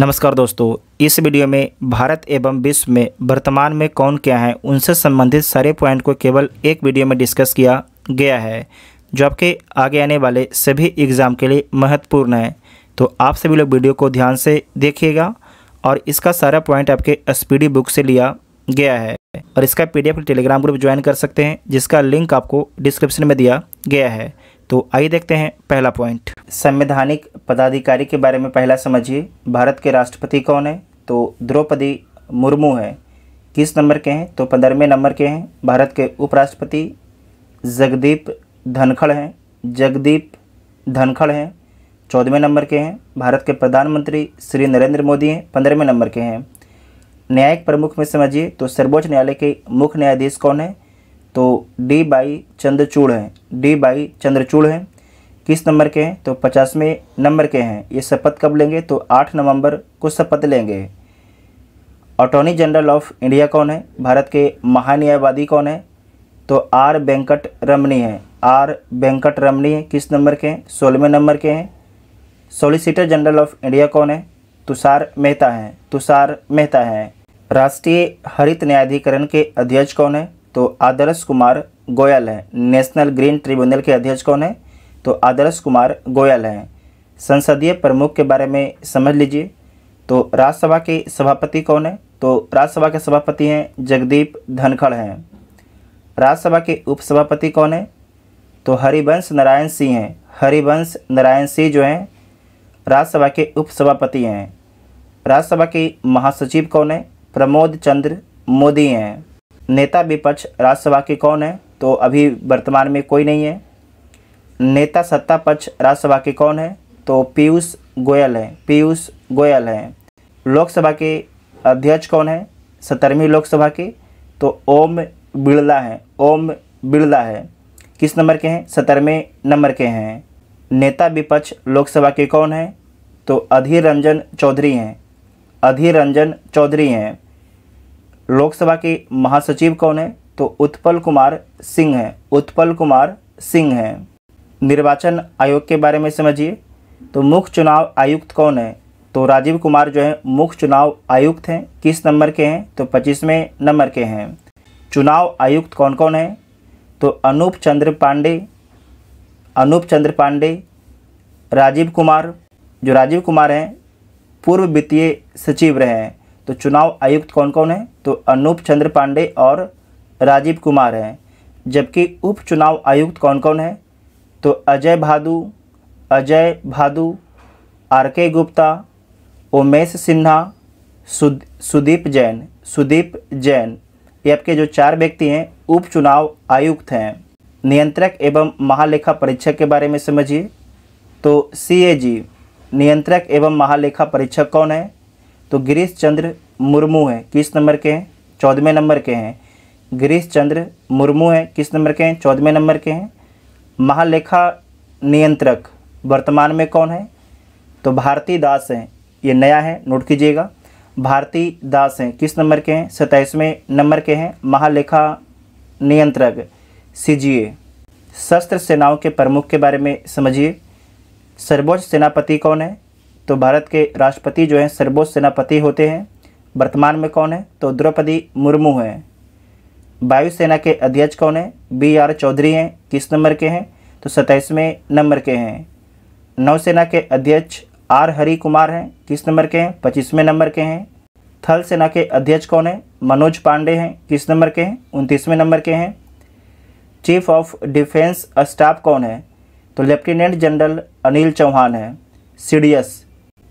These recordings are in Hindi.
नमस्कार दोस्तों इस वीडियो में भारत एवं विश्व में वर्तमान में कौन क्या है उनसे संबंधित सारे पॉइंट को केवल एक वीडियो में डिस्कस किया गया है जो आपके आगे आने वाले सभी एग्ज़ाम के लिए महत्वपूर्ण है तो आप सभी लोग वीडियो को ध्यान से देखिएगा और इसका सारा पॉइंट आपके स्पीडी बुक से लिया गया है और इसका पी टेलीग्राम ग्रुप ज्वाइन कर सकते हैं जिसका लिंक आपको डिस्क्रिप्शन में दिया गया है तो आइए देखते हैं पहला पॉइंट संवैधानिक पदाधिकारी के बारे में पहला समझिए भारत के राष्ट्रपति कौन है तो द्रौपदी मुर्मू है किस नंबर के हैं तो पंद्रहवें नंबर के हैं भारत के उपराष्ट्रपति जगदीप धनखड़ हैं जगदीप धनखड़ हैं चौदहवें नंबर के हैं भारत के प्रधानमंत्री श्री नरेंद्र मोदी हैं पंद्रहवें नंबर के हैं न्यायिक प्रमुख में समझिए तो सर्वोच्च न्यायालय के मुख्य न्यायाधीश कौन है तो डी बाई चंद्रचूड़ हैं डी बाई चंद्रचूड़ हैं किस नंबर के हैं तो पचासवें नंबर के हैं ये शपथ कब लेंगे तो आठ नवंबर को शपथ लेंगे अटॉर्नी जनरल ऑफ इंडिया कौन है भारत के महान्यायवादी कौन है तो आर वेंकट रमनी है आर वेंकट रमनी है किस नंबर के हैं सोलहवें नंबर के हैं सॉलिसिटर जनरल ऑफ इंडिया कौन है तुषार मेहता हैं तुषार मेहता हैं राष्ट्रीय हरित न्यायाधिकरण के अध्यक्ष कौन है तो आदर्श कुमार गोयल हैं नेशनल ग्रीन ट्रिब्यूनल के अध्यक्ष कौन है तो आदर्श कुमार गोयल हैं संसदीय प्रमुख के बारे में समझ लीजिए तो राज्यसभा के सभापति कौन है तो राज्यसभा के सभापति हैं जगदीप धनखड़ हैं राज्यसभा के उपसभापति कौन है तो हरिवंश नारायण सिंह हैं हरिवंश नारायण सिंह जो हैं राज्यसभा के उपसभापति हैं राज्यसभा के महासचिव कौन है प्रमोद चंद्र मोदी हैं नेता विपक्ष राज्यसभा के कौन है तो अभी वर्तमान में कोई नहीं है नेता सत्ता पक्ष राज्यसभा के कौन है तो पीयूष गोयल है पीयूष गोयल है लोकसभा के अध्यक्ष कौन है सत्तरवीं लोकसभा के तो ओम बिड़ला है ओम बिड़ला है किस नंबर के हैं सत्तरवें नंबर के हैं नेता विपक्ष लोकसभा के कौन हैं तो अधीर रंजन चौधरी हैं अधीर रंजन चौधरी हैं लोकसभा के महासचिव कौन है तो उत्पल कुमार सिंह हैं उत्पल कुमार सिंह हैं निर्वाचन आयोग के बारे में समझिए तो मुख्य चुनाव आयुक्त कौन है तो राजीव कुमार जो है मुख्य चुनाव आयुक्त हैं किस नंबर के हैं तो पच्चीसवें नंबर के हैं चुनाव आयुक्त कौन कौन है तो अनूप चंद्र पांडे अनूप चंद्र पांडे राजीव कुमार जो राजीव कुमार हैं पूर्व वित्तीय सचिव रहे हैं तो चुनाव आयुक्त कौन कौन है तो अनूप चंद्र पांडे और राजीव कुमार हैं जबकि उप चुनाव आयुक्त कौन कौन है तो अजय भादु अजय भादु आर के गुप्ता उमेश सिन्हा सुदीप जैन सुदीप जैन ये आपके जो चार व्यक्ति हैं उप चुनाव आयुक्त हैं नियंत्रक एवं महालेखा परीक्षक के बारे में समझिए तो सी नियंत्रक एवं महालेखा परीक्षक कौन है तो गिरीश चंद्र मुर्मू हैं किस नंबर के हैं चौदहवें नंबर के हैं गिरीश चंद्र मुर्मू हैं किस नंबर के हैं चौदहवें नंबर के हैं महालेखा नियंत्रक वर्तमान में कौन है तो भारती दास हैं ये नया है नोट कीजिएगा भारती दास हैं किस नंबर के हैं सत्ताईसवें नंबर के हैं महालेखा नियंत्रक सीजीए शस्त्र सेनाओं के प्रमुख के बारे में समझिए सर्वोच्च सेनापति कौन है तो भारत के राष्ट्रपति जो हैं सर्वोच्च सेनापति होते हैं वर्तमान में कौन है तो द्रौपदी मुर्मू हैं वायुसेना के अध्यक्ष कौन है बी आर चौधरी हैं किस नंबर के हैं तो सताइसवें नंबर के हैं नौसेना के अध्यक्ष आर हरी कुमार हैं किस नंबर के हैं पच्चीसवें नंबर के हैं थल सेना के अध्यक्ष कौन हैं मनोज पांडे हैं किस नंबर के हैं उनतीसवें नंबर के हैं चीफ ऑफ डिफेंस स्टाफ कौन है तो लेफ्टिनेंट जनरल अनिल चौहान हैं सी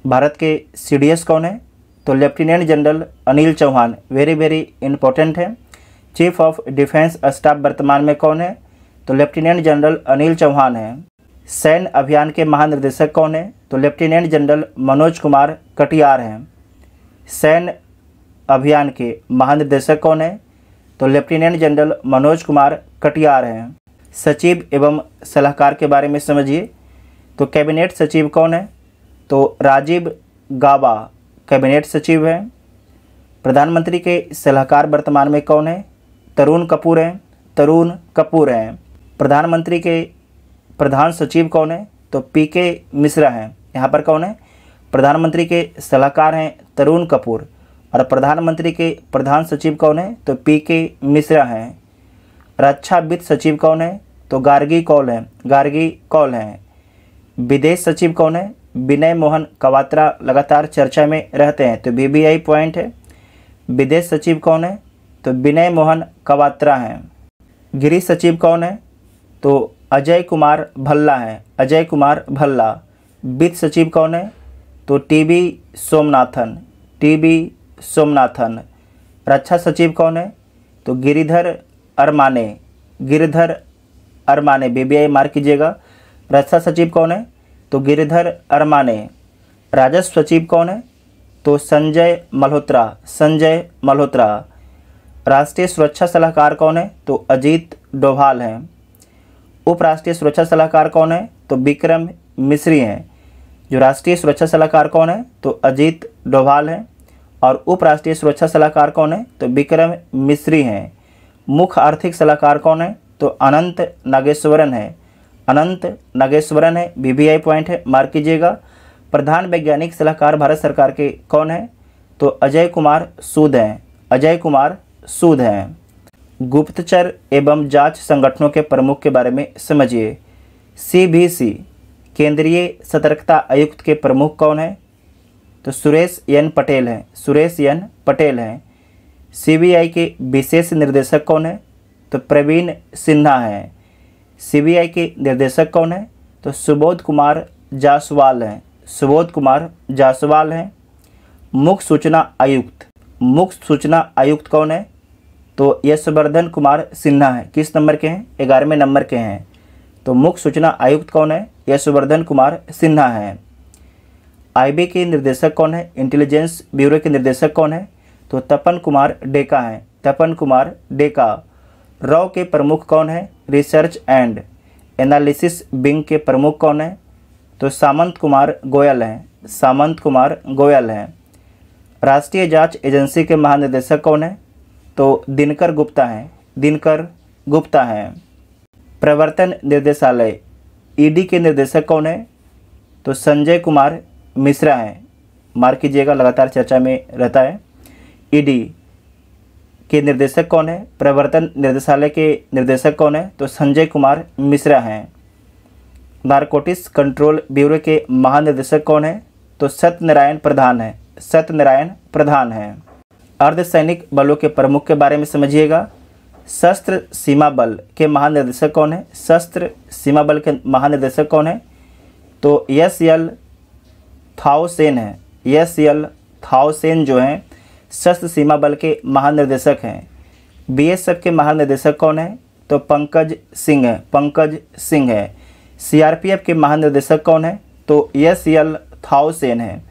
भारत के सीडीएस कौन है तो lieutenant general Anil Chauhan very very important है चीफ ऑफ डिफेंस स्टाफ वर्तमान में कौन है तो लेफ्टिनेंट जनरल अनिल चौहान है सैन्य अभियान के महानिर्देशक कौन है तो लेफ्टिनेंट जनरल मनोज कुमार कटियार हैं सैन्य अभियान के महानिर्देशक कौन है तो लेफ्टिनेंट जनरल मनोज कुमार कटियार हैं सचिव एवं सलाहकार के बारे में समझिए तो कैबिनेट सचिव कौन है तो राजीव गाबा कैबिनेट सचिव हैं प्रधानमंत्री के सलाहकार वर्तमान में कौन है तरुण कपूर हैं तरुण कपूर हैं प्रधानमंत्री के प्रधान सचिव कौन है तो पी के मिश्रा हैं यहाँ पर कौन है प्रधानमंत्री के सलाहकार हैं तरुण कपूर और प्रधानमंत्री के प्रधान सचिव कौन है तो पी के मिश्रा हैं रक्षा वित्त सचिव कौन है तो गार्गी कौल हैं गार्गी कौल हैं विदेश सचिव कौन है विनय मोहन कवात्रा लगातार चर्चा में रहते हैं तो बीबीआई पॉइंट है विदेश सचिव कौन है तो विनय मोहन कवात्रा हैं गृह सचिव कौन है तो अजय कुमार भल्ला हैं अजय कुमार भल्ला वित्त सचिव कौन है तो टीबी सोमनाथन टीबी सोमनाथन रक्षा सचिव कौन है तो गिरिधर अरमाने गिरिधर अरमाने बीबीआई मार्क कीजिएगा रक्षा सचिव कौन है तो गिरिधर अरमाने राजस्व सचिव कौन है तो संजय मल्होत्रा संजय मल्होत्रा राष्ट्रीय सुरक्षा सलाहकार कौन है तो अजीत डोभाल हैं उपराष्ट्रीय सुरक्षा सलाहकार कौन है तो विक्रम मिश्री हैं जो राष्ट्रीय सुरक्षा सलाहकार कौन है तो अजीत डोभाल हैं और उपराष्ट्रीय सुरक्षा सलाहकार कौन है तो विक्रम मिश्री हैं मुख्य आर्थिक सलाहकार कौन है तो अनंत नागेश्वरन है अनंत नागेश्वरन है बीबीआई पॉइंट है मार्क कीजिएगा प्रधान वैज्ञानिक सलाहकार भारत सरकार के कौन है तो अजय कुमार सूद हैं अजय कुमार सूद हैं गुप्तचर एवं जांच संगठनों के प्रमुख के बारे में समझिए सीबीसी केंद्रीय सतर्कता आयुक्त के प्रमुख कौन है तो सुरेश एन पटेल हैं सुरेश एन पटेल हैं सीबीआई के विशेष निर्देशक कौन है तो प्रवीण सिन्हा हैं सीबीआई के निर्देशक कौन है तो सुबोध कुमार जायसवाल हैं सुबोध कुमार जायसवाल हैं मुख्य सूचना आयुक्त मुख्य सूचना आयुक्त कौन है तो यशवर्धन कुमार सिन्हा है किस नंबर के हैं ग्यारहवें नंबर के हैं तो मुख्य सूचना आयुक्त कौन है यशवर्धन कुमार सिन्हा हैं आईबी के निर्देशक कौन है इंटेलिजेंस ब्यूरो के निर्देशक कौन है तो तपन कुमार डेका हैं तपन कुमार डेका रॉ के प्रमुख कौन है रिसर्च एंड एनालिसिस विंग के प्रमुख कौन हैं तो सामंत कुमार गोयल हैं सामंत कुमार गोयल हैं राष्ट्रीय जांच एजेंसी के महानिदेशक कौन हैं तो दिनकर गुप्ता हैं दिनकर गुप्ता हैं प्रवर्तन निर्देशालय ईडी e के निर्देशक कौन हैं तो संजय कुमार मिश्रा हैं मार्क कीजिएगा लगातार चर्चा में रहता है ईडी e के निर्देशक कौन है प्रवर्तन निर्देशालय के निर्देशक कौन है तो संजय कुमार मिश्रा हैं नारकोटिस कंट्रोल ब्यूरो के महानिर्देशक कौन है तो सत्यनारायण प्रधान है सत्यनारायण प्रधान हैं अर्धसैनिक बलों के प्रमुख के बारे में समझिएगा शस्त्र सीमा बल के महानिर्देशक कौन है शस्त्र सीमा बल के महानिर्देशक कौन है तो यस एल थाउसेन है यस एल थाउसेन जो हैं सशस्त्र सीमा बल के महानिर्देशक हैं बीएसएफ के महानिदेशक कौन है तो पंकज सिंह है पंकज सिंह है सीआरपीएफ के महानिर्देशक कौन है तो एस एल थाउसेन है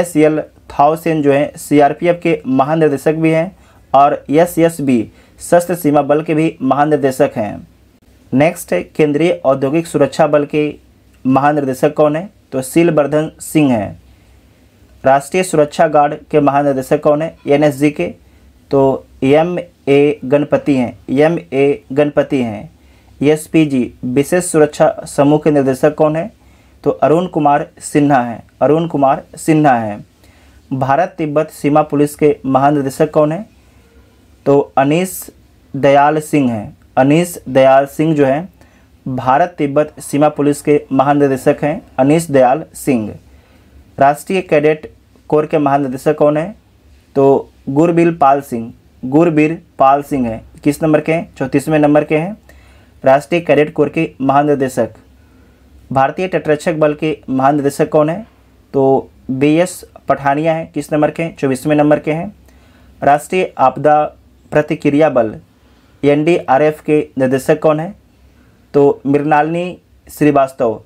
एस एल थाउसेन जो है सीआरपीएफ के महानिर्देशक भी हैं और एस एस बी सशस्त्र सीमा बल के भी महानिर्देशक हैं नेक्स्ट है केंद्रीय औद्योगिक सुरक्षा बल के महानिर्देशक कौन है तो सिलवर्धन सिंह हैं राष्ट्रीय सुरक्षा गार्ड के महानिदेशक कौन है एनएसजी के तो एम ए गणपति हैं एम ए गणपति हैं एसपीजी विशेष सुरक्षा समूह के निर्देशक कौन है तो अरुण कुमार सिन्हा हैं अरुण कुमार सिन्हा हैं भारत तिब्बत सीमा पुलिस के महानिदेशक कौन है तो अनीस दयाल सिंह हैं अनीस दयाल सिंह जो हैं भारत तिब्बत सीमा पुलिस के महानिदेशक हैं अनीस दयाल सिंह राष्ट्रीय कैडेट कोर के महानिदेशक कौन है तो गुरबीर पाल सिंह गुरबीर पाल सिंह है किस नंबर के हैं चौंतीसवें नंबर के हैं राष्ट्रीय कैडेट कोर के महानिदेशक भारतीय तटरक्षक बल के महानिदेशक कौन है तो बी एस पठानिया हैं किस नंबर के हैं चौबीसवें नंबर के हैं राष्ट्रीय आपदा प्रतिक्रिया बल एफ के निदेशक कौन है तो मृणालिनी श्रीवास्तव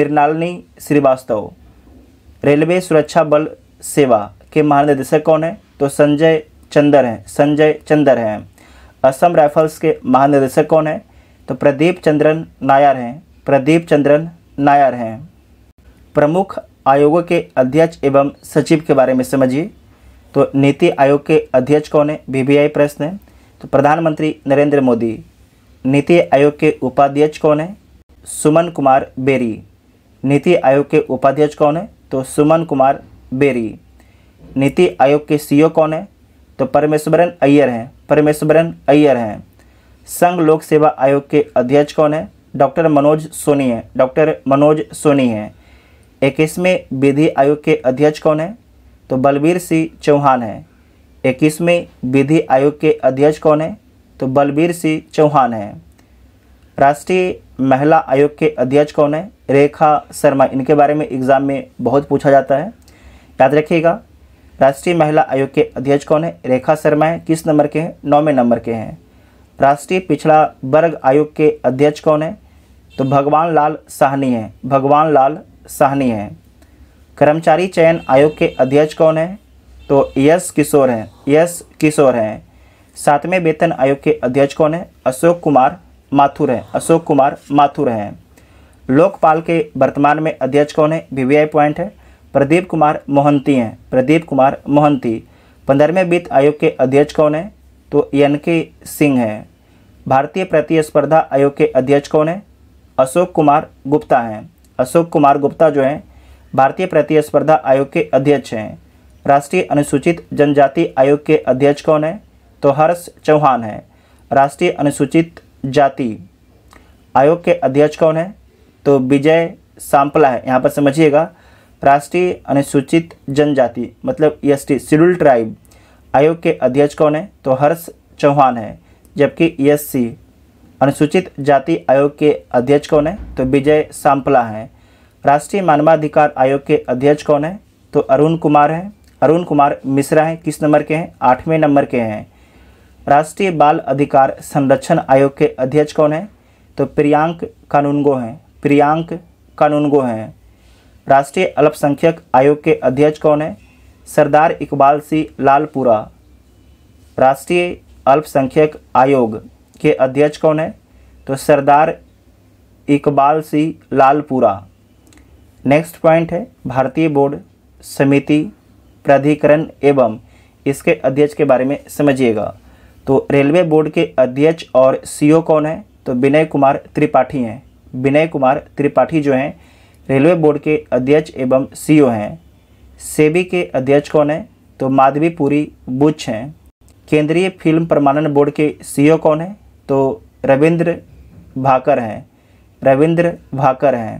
मृणालिनी श्रीवास्तव रेलवे सुरक्षा बल सेवा के महानिदेशक कौन है तो संजय चंदर हैं संजय चंदर हैं असम राइफल्स के महानिदेशक कौन है तो प्रदीप चंद्रन नायर हैं प्रदीप चंद्रन नायर हैं प्रमुख आयोगों के अध्यक्ष एवं सचिव के बारे में समझिए तो नीति आयोग के अध्यक्ष कौन है बीबीआई प्रश्न है तो प्रधानमंत्री नरेंद्र मोदी नीति आयोग के उपाध्यक्ष कौन है सुमन कुमार बेरी नीति आयोग के उपाध्यक्ष कौन है तो सुमन कुमार बेरी नीति आयोग के सीईओ कौन है तो परमेश्वरन अय्यर हैं परमेश्वरन अय्यर हैं संघ लोक सेवा आयोग के अध्यक्ष कौन है डॉक्टर मनोज सोनी हैं डॉक्टर मनोज सोनी हैं इक्कीसवें विधि आयोग के अध्यक्ष कौन है तो बलबीर सिंह चौहान हैं इक्कीसवें विधि आयोग के अध्यक्ष कौन है तो बलबीर सिंह चौहान हैं राष्ट्रीय महिला आयोग के अध्यक्ष कौन है रेखा शर्मा इनके बारे में एग्ज़ाम में बहुत पूछा जाता है याद रखिएगा राष्ट्रीय महिला आयोग के अध्यक्ष कौन है रेखा शर्मा है किस नंबर के हैं नौवें नंबर के हैं राष्ट्रीय पिछड़ा वर्ग आयोग के अध्यक्ष कौन है तो भगवान लाल साहनी है भगवान लाल साहनी है कर्मचारी चयन आयोग के अध्यक्ष कौन है तो यश किशोर हैं यश किशोर हैं सातवें वेतन आयोग के अध्यक्ष कौन है अशोक कुमार माथुर हैं अशोक कुमार माथुर हैं लोकपाल के वर्तमान में अध्यक्ष कौन है वी पॉइंट है प्रदीप कुमार मोहंती हैं प्रदीप कुमार मोहंती पंद्रहवें वित्त आयोग के अध्यक्ष कौन हैं तो एन के सिंह हैं भारतीय प्रतिस्पर्धा आयोग के अध्यक्ष कौन हैं अशोक कुमार गुप्ता हैं अशोक कुमार गुप्ता जो हैं भारतीय प्रतिस्पर्धा आयोग के अध्यक्ष हैं राष्ट्रीय अनुसूचित जनजाति आयोग के अध्यक्ष कौन हैं तो हर्ष चौहान हैं राष्ट्रीय अनुसूचित जाति आयोग के अध्यक्ष कौन हैं तो विजय सांपला है यहाँ पर समझिएगा राष्ट्रीय अनुसूचित जनजाति मतलब S e T schedule tribe आयोग के अध्यक्ष कौन है तो हर्ष चौहान है जबकि सी e अनुसूचित जाति आयोग के अध्यक्ष कौन है तो विजय सांपला हैं राष्ट्रीय मानवाधिकार आयोग के अध्यक्ष कौन है तो अरुण कुमार हैं अरुण कुमार मिश्रा हैं किस नंबर के हैं आठवें नंबर के हैं राष्ट्रीय बाल अधिकार संरक्षण आयोग के अध्यक्ष कौन है तो प्रियांक कानूनगो हैं प्रियांक कानूनगो हैं राष्ट्रीय अल्पसंख्यक आयोग के अध्यक्ष कौन है सरदार इकबाल सिंह लालपुरा राष्ट्रीय अल्पसंख्यक आयोग के अध्यक्ष कौन है तो सरदार इकबाल सिंह लालपुरा नेक्स्ट पॉइंट है भारतीय बोर्ड समिति प्राधिकरण एवं इसके अध्यक्ष के बारे में समझिएगा तो रेलवे बोर्ड के अध्यक्ष और सीईओ कौन है तो विनय कुमार त्रिपाठी हैं विनय कुमार त्रिपाठी जो हैं रेलवे बोर्ड के अध्यक्ष एवं सीईओ हैं सेबी के अध्यक्ष कौन हैं तो माधवी पुरी बुच हैं केंद्रीय फिल्म प्रमाणन बोर्ड के सीईओ कौन हैं तो रविंद्र भाकर हैं रविंद्र भाकर हैं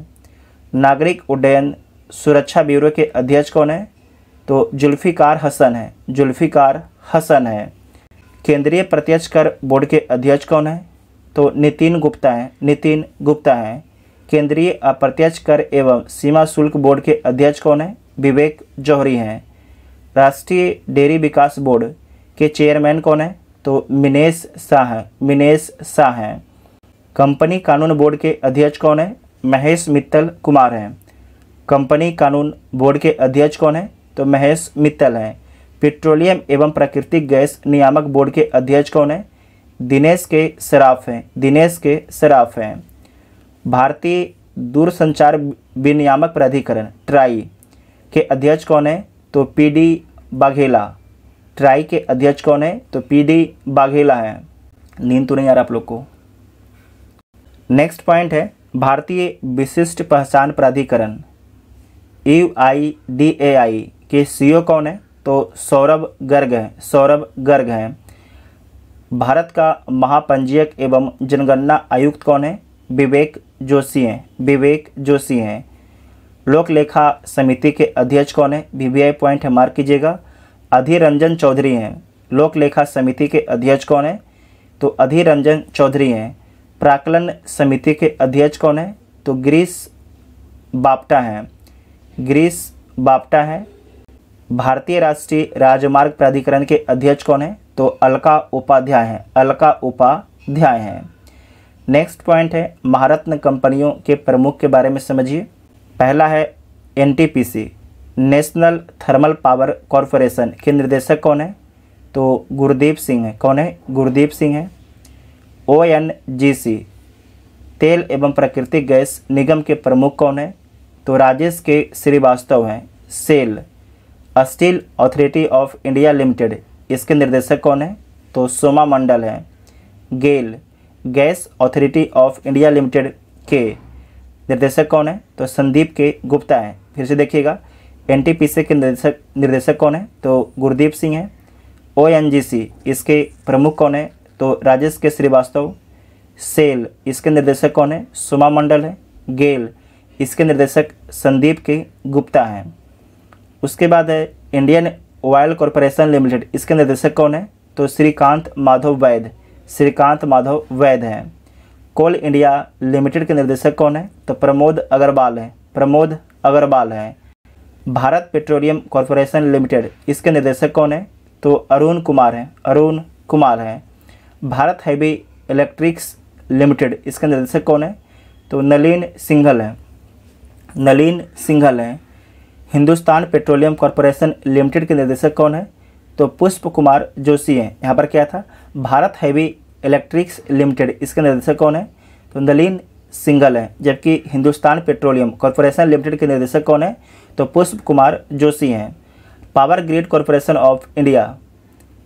नागरिक उड्डयन सुरक्षा ब्यूरो के अध्यक्ष कौन हैं तो जुल्फ़िकार हसन हैं जुल्फ़िकार हसन हैं केंद्रीय प्रत्यक्ष कर बोर्ड के अध्यक्ष कौन हैं तो नितिन गुप्ता हैं नितिन गुप्ता हैं केंद्रीय अप्रत्यक्ष कर एवं सीमा शुल्क बोर्ड के अध्यक्ष कौन हैं विवेक जौहरी हैं राष्ट्रीय डेयरी विकास बोर्ड के चेयरमैन कौन हैं तो मिनेश शाह मिनेश शाह हैं कंपनी कानून बोर्ड के अध्यक्ष कौन हैं महेश मित्तल कुमार हैं कंपनी कानून बोर्ड के अध्यक्ष कौन हैं तो महेश मित्तल हैं पेट्रोलियम एवं प्राकृतिक गैस नियामक बोर्ड के अध्यक्ष कौन हैं दिनेश के सराफ हैं दिनेश के सराफ हैं भारतीय दूरसंचार विनियामक प्राधिकरण ट्राई के अध्यक्ष कौन है तो पी डी बाघेला ट्राई के अध्यक्ष कौन है तो पी डी बाघेला है नींद तो नहीं यार आप लोग को नेक्स्ट पॉइंट है भारतीय विशिष्ट पहचान प्राधिकरण यू आई डी ए आई के सीईओ कौन है तो सौरभ गर्ग है सौरभ गर्ग है भारत का महापंजीयक एवं जनगणना आयुक्त कौन है विवेक जोशी हैं विवेक जोशी हैं लोक लेखा समिति के अध्यक्ष कौन है वीवीआई पॉइंट है मार्क कीजिएगा अधीर रंजन चौधरी हैं लोक लेखा समिति के अध्यक्ष कौन है तो अधीर रंजन चौधरी हैं प्राकलन समिति के अध्यक्ष कौन है तो ग्रीस बापटा हैं ग्रीस बापटा हैं भारतीय राष्ट्रीय राजमार्ग प्राधिकरण के अध्यक्ष कौन है तो अलका उपाध्याय हैं अलका उपाध्याय हैं नेक्स्ट पॉइंट है महारत्न कंपनियों के प्रमुख के बारे में समझिए पहला है NTPC national thermal power corporation के निर्देशक कौन है तो गुरदीप सिंह है कौन है गुरदीप सिंह है ओ एन जी सी तेल एवं प्राकृतिक गैस निगम के प्रमुख कौन है तो राजेश के श्रीवास्तव हैं SAIL steel authority of India limited इसके निर्देशक कौन है तो सोमा मंडल हैं GAIL gas authority of India limited के निर्देशक कौन है तो संदीप के गुप्ता हैं फिर से देखिएगा एन के निर्देशक निर्देशक कौन है तो गुरदीप सिंह हैं ओ इसके प्रमुख कौन है तो राजेश के श्रीवास्तव सेल इसके निर्देशक कौन है सुमा मंडल है गेल इसके निर्देशक संदीप के गुप्ता हैं उसके बाद है इंडियन ऑयल कॉरपोरेशन लिमिटेड इसके निर्देशक कौन है तो श्रीकांत माधव वैद्य श्रीकांत माधव वैद हैं कोल इंडिया लिमिटेड के निर्देशक कौन है तो प्रमोद अग्रवाल हैं प्रमोद अग्रवाल हैं भारत पेट्रोलियम कॉरपोरेशन लिमिटेड इसके निर्देशक कौन है तो अरुण कुमार हैं अरुण कुमार हैं भारत हैवी इलेक्ट्रिक्स लिमिटेड इसके निर्देशक कौन है तो नलिन सिंघल हैं नलिन सिंघल हैं हिंदुस्तान पेट्रोलियम कॉरपोरेशन लिमिटेड के निर्देशक कौन है तो पुष्प कुमार जोशी हैं यहाँ पर क्या था भारत हैवी इलेक्ट्रिक्स लिमिटेड इसके निर्देशक कौन है तो नलिन सिंगल हैं जबकि हिंदुस्तान पेट्रोलियम कॉरपोरेशन लिमिटेड के निर्देशक कौन है तो पुष्प कुमार जोशी हैं power grid corporation of India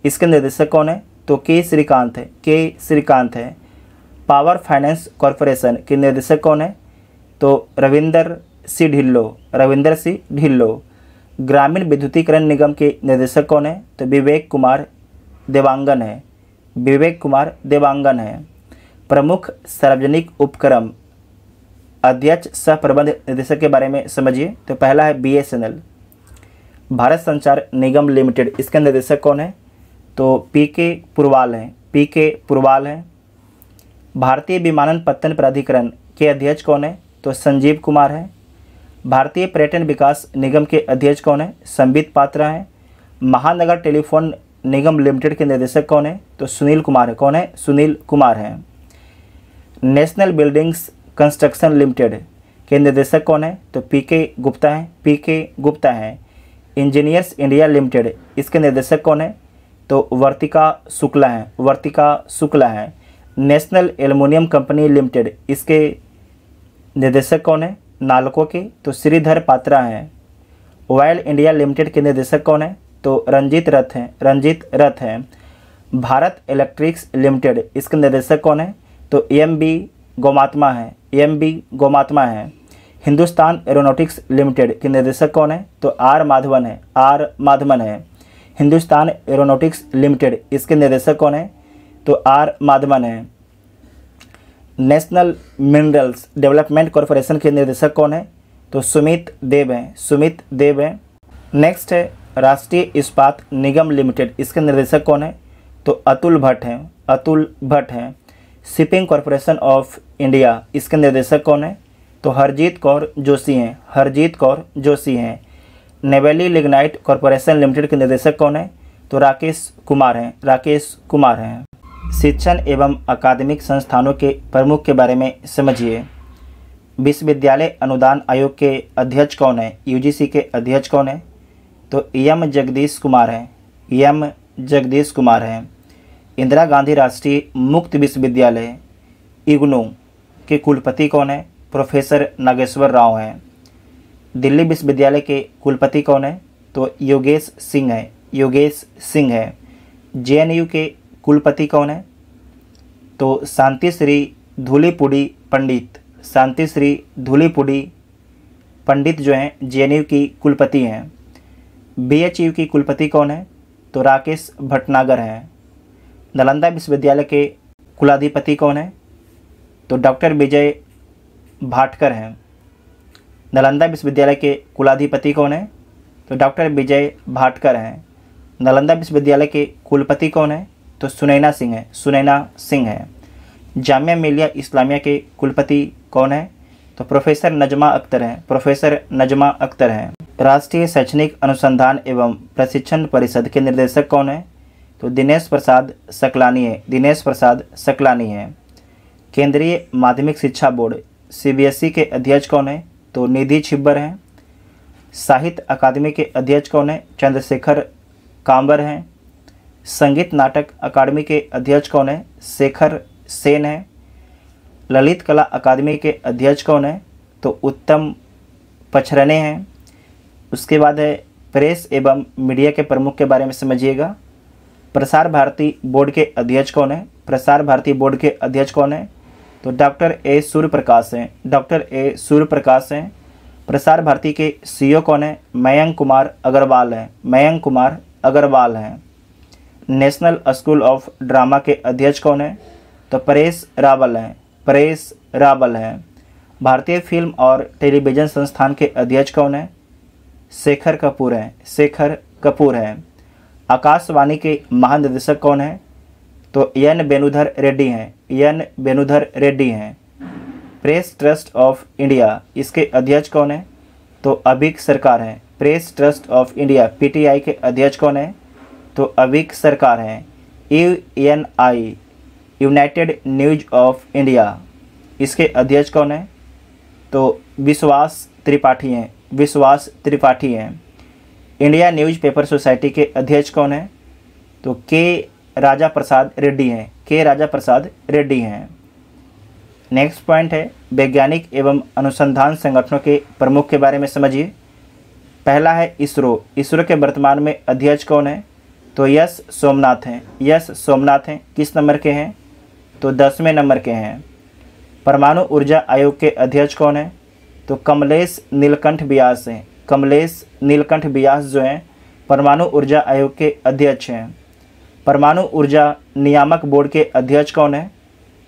इसके निर्देशक कौन है तो के श्रीकांत है के श्रीकांत है पावर फाइनेंस कॉरपोरेशन के निर्देशक कौन है तो रविंदर सी ढिल्लो रविंदर सिंह ढिल्लो ग्रामीण विद्युतीकरण निगम के निदेशक कौन है तो विवेक कुमार देवांगन है विवेक कुमार देवांगन है प्रमुख सार्वजनिक उपक्रम अध्यक्ष सह प्रबंध निदेशक के बारे में समझिए तो पहला है बीएसएनएल भारत संचार निगम लिमिटेड इसके निदेशक कौन है तो पी के पुरवाल हैं पी के पुरवाल हैं भारतीय विमानन पत्तन प्राधिकरण के अध्यक्ष कौन है तो संजीव कुमार हैं भारतीय पर्यटन विकास निगम के अध्यक्ष कौन है संबित पात्रा हैं महानगर टेलीफोन निगम लिमिटेड के निर्देशक कौन है तो सुनील कुमार है कौन है सुनील कुमार हैं नेशनल बिल्डिंग्स कंस्ट्रक्शन लिमिटेड के निर्देशक कौन है तो पी के गुप्ता हैं पी के गुप्ता हैं इंजीनियर्स इंडिया लिमिटेड इसके निर्देशक कौन है तो वर्तिका शुक्ला हैं वर्तिका शुक्ला हैं नेशनल एलुमिनियम कंपनी लिमिटेड इसके निर्देशक कौन है नालको की तो श्रीधर पात्रा हैं ऑयल इंडिया लिमिटेड के निदेशक कौन है तो रंजीत रथ हैं रंजीत रथ हैं भारत इलेक्ट्रिक्स लिमिटेड इसके निदेशक कौन है तो एम बी गोमात्मा हैं एम बी गोमात्मा हैं हिंदुस्तान एरोनॉटिक्स लिमिटेड के निदेशक कौन है तो आर माधवन है आर माधवन है हिंदुस्तान एरोनॉटिक्स लिमिटेड इसके निदेशक कौन है तो आर माधवन है नेशनल मिनरल्स डेवलपमेंट कॉरपोरेशन के निर्देशक कौन है तो सुमित देव हैं सुमित देव हैं नेक्स्ट है राष्ट्रीय इस्पात निगम लिमिटेड इसके निर्देशक कौन है तो अतुल भट्ट हैं अतुल भट्ट हैं शिपिंग कॉरपोरेशन ऑफ इंडिया इसके निर्देशक कौन है तो हरजीत कौर जोशी हैं हरजीत कौर जोशी हैं नेवेली लिग्नाइट कॉरपोरेशन लिमिटेड के निर्देशक कौन है तो राकेश कुमार हैं राकेश कुमार हैं शिक्षण एवं अकादमिक संस्थानों के प्रमुख के बारे में समझिए विश्वविद्यालय अनुदान आयोग के अध्यक्ष कौन है यूजीसी के अध्यक्ष कौन है तो एम जगदीश कुमार हैं एम जगदीश कुमार हैं इंदिरा गांधी राष्ट्रीय मुक्त विश्वविद्यालय इग्नू के कुलपति कौन है प्रोफेसर नागेश्वर राव हैं दिल्ली विश्वविद्यालय के कुलपति कौन है तो योगेश सिंह है योगेश सिंह है जेएनयू के कुलपति कौन है तो शांति श्री धूलीपुड़ी पंडित शांति श्री धूलीपुड़ी पंडित जो हैं जे की कुलपति हैं बी की कुलपति कौन है तो राकेश भटनागर हैं नालंदा विश्वविद्यालय के कुलाधिपति कौन है तो डॉक्टर विजय भाटकर हैं नालंदा विश्वविद्यालय के कुलाधिपति कौन है तो डॉक्टर विजय भाटकर हैं नालंदा विश्वविद्यालय के कुलपति कौन है तो सुनैना सिंह है सुनैना सिंह है जामिया मिलिया इस्लामिया के कुलपति कौन है तो प्रोफेसर नजमा अख्तर हैं प्रोफेसर नजमा अख्तर हैं राष्ट्रीय शैक्षणिक अनुसंधान एवं प्रशिक्षण परिषद के निर्देशक कौन हैं तो दिनेश प्रसाद सकलानी है दिनेश प्रसाद सकलानी है केंद्रीय माध्यमिक शिक्षा बोर्ड सी के अध्यक्ष कौन है तो निधि छिब्बर हैं साहित्य अकादमी के अध्यक्ष कौन है चंद्रशेखर कांबर हैं संगीत नाटक अकादमी के अध्यक्ष कौन है शेखर सेन है ललित कला अकादमी के अध्यक्ष कौन है तो उत्तम पछरने हैं उसके बाद है प्रेस एवं मीडिया के प्रमुख के बारे में समझिएगा प्रसार भारती बोर्ड के अध्यक्ष कौन है प्रसार भारती बोर्ड के अध्यक्ष कौन है तो डॉक्टर ए सूर्यप्रकाश हैं डॉक्टर ए सूर्यप्रकाश हैं प्रसार भारती के सीईओ कौन है मयंक कुमार अग्रवाल हैं मयंक कुमार अग्रवाल हैं नेशनल स्कूल ऑफ ड्रामा के अध्यक्ष कौन है तो परेश रावल हैं परेश रावल हैं भारतीय फिल्म और टेलीविज़न संस्थान के अध्यक्ष कौन हैं शेखर कपूर हैं शेखर कपूर हैं आकाशवाणी के महानिदेशक कौन हैं तो एन बेनुधर रेड्डी हैं एन बेनुधर रेड्डी हैं प्रेस ट्रस्ट ऑफ इंडिया इसके अध्यक्ष कौन हैं तो अभिक सरकार हैं press trust of India PTI के अध्यक्ष कौन हैं तो अभी सरकार है U N I united news of India इसके अध्यक्ष कौन है तो विश्वास त्रिपाठी हैं विश्वास त्रिपाठी हैं इंडिया न्यूज पेपर सोसाइटी के अध्यक्ष कौन हैं तो के राजा प्रसाद रेड्डी हैं के राजा प्रसाद रेड्डी हैं नेक्स्ट पॉइंट है वैज्ञानिक एवं अनुसंधान संगठनों के प्रमुख के बारे में समझिए पहला है इसरो इसरो के वर्तमान में अध्यक्ष कौन है तो यश सोमनाथ हैं यश सोमनाथ हैं किस नंबर के हैं तो दसवें नंबर के हैं परमाणु ऊर्जा आयोग के अध्यक्ष कौन हैं तो कमलेश नीलकंठ ब्यास हैं कमलेश नीलकंठ ब्यास जो हैं परमाणु ऊर्जा आयोग के अध्यक्ष हैं परमाणु ऊर्जा नियामक बोर्ड के अध्यक्ष कौन हैं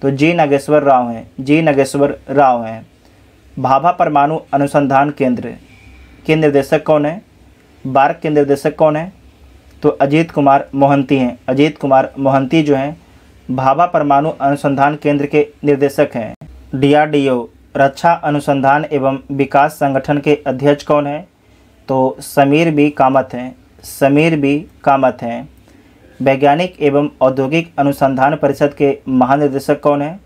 तो जी नागेश्वर राव हैं जी नागेश्वर राव हैं भाभा परमाणु अनुसंधान केंद्र के निर्देशक कौन हैं बार्क के निर्देशक कौन हैं तो अजीत कुमार मोहंती हैं अजीत कुमार मोहंती जो हैं भाभा परमाणु अनुसंधान केंद्र के निर्देशक हैं डीआरडीओ रक्षा अनुसंधान एवं विकास संगठन के अध्यक्ष कौन हैं तो समीर बी कामत हैं समीर बी कामत हैं वैज्ञानिक एवं औद्योगिक अनुसंधान परिषद के महानिदेशक कौन हैं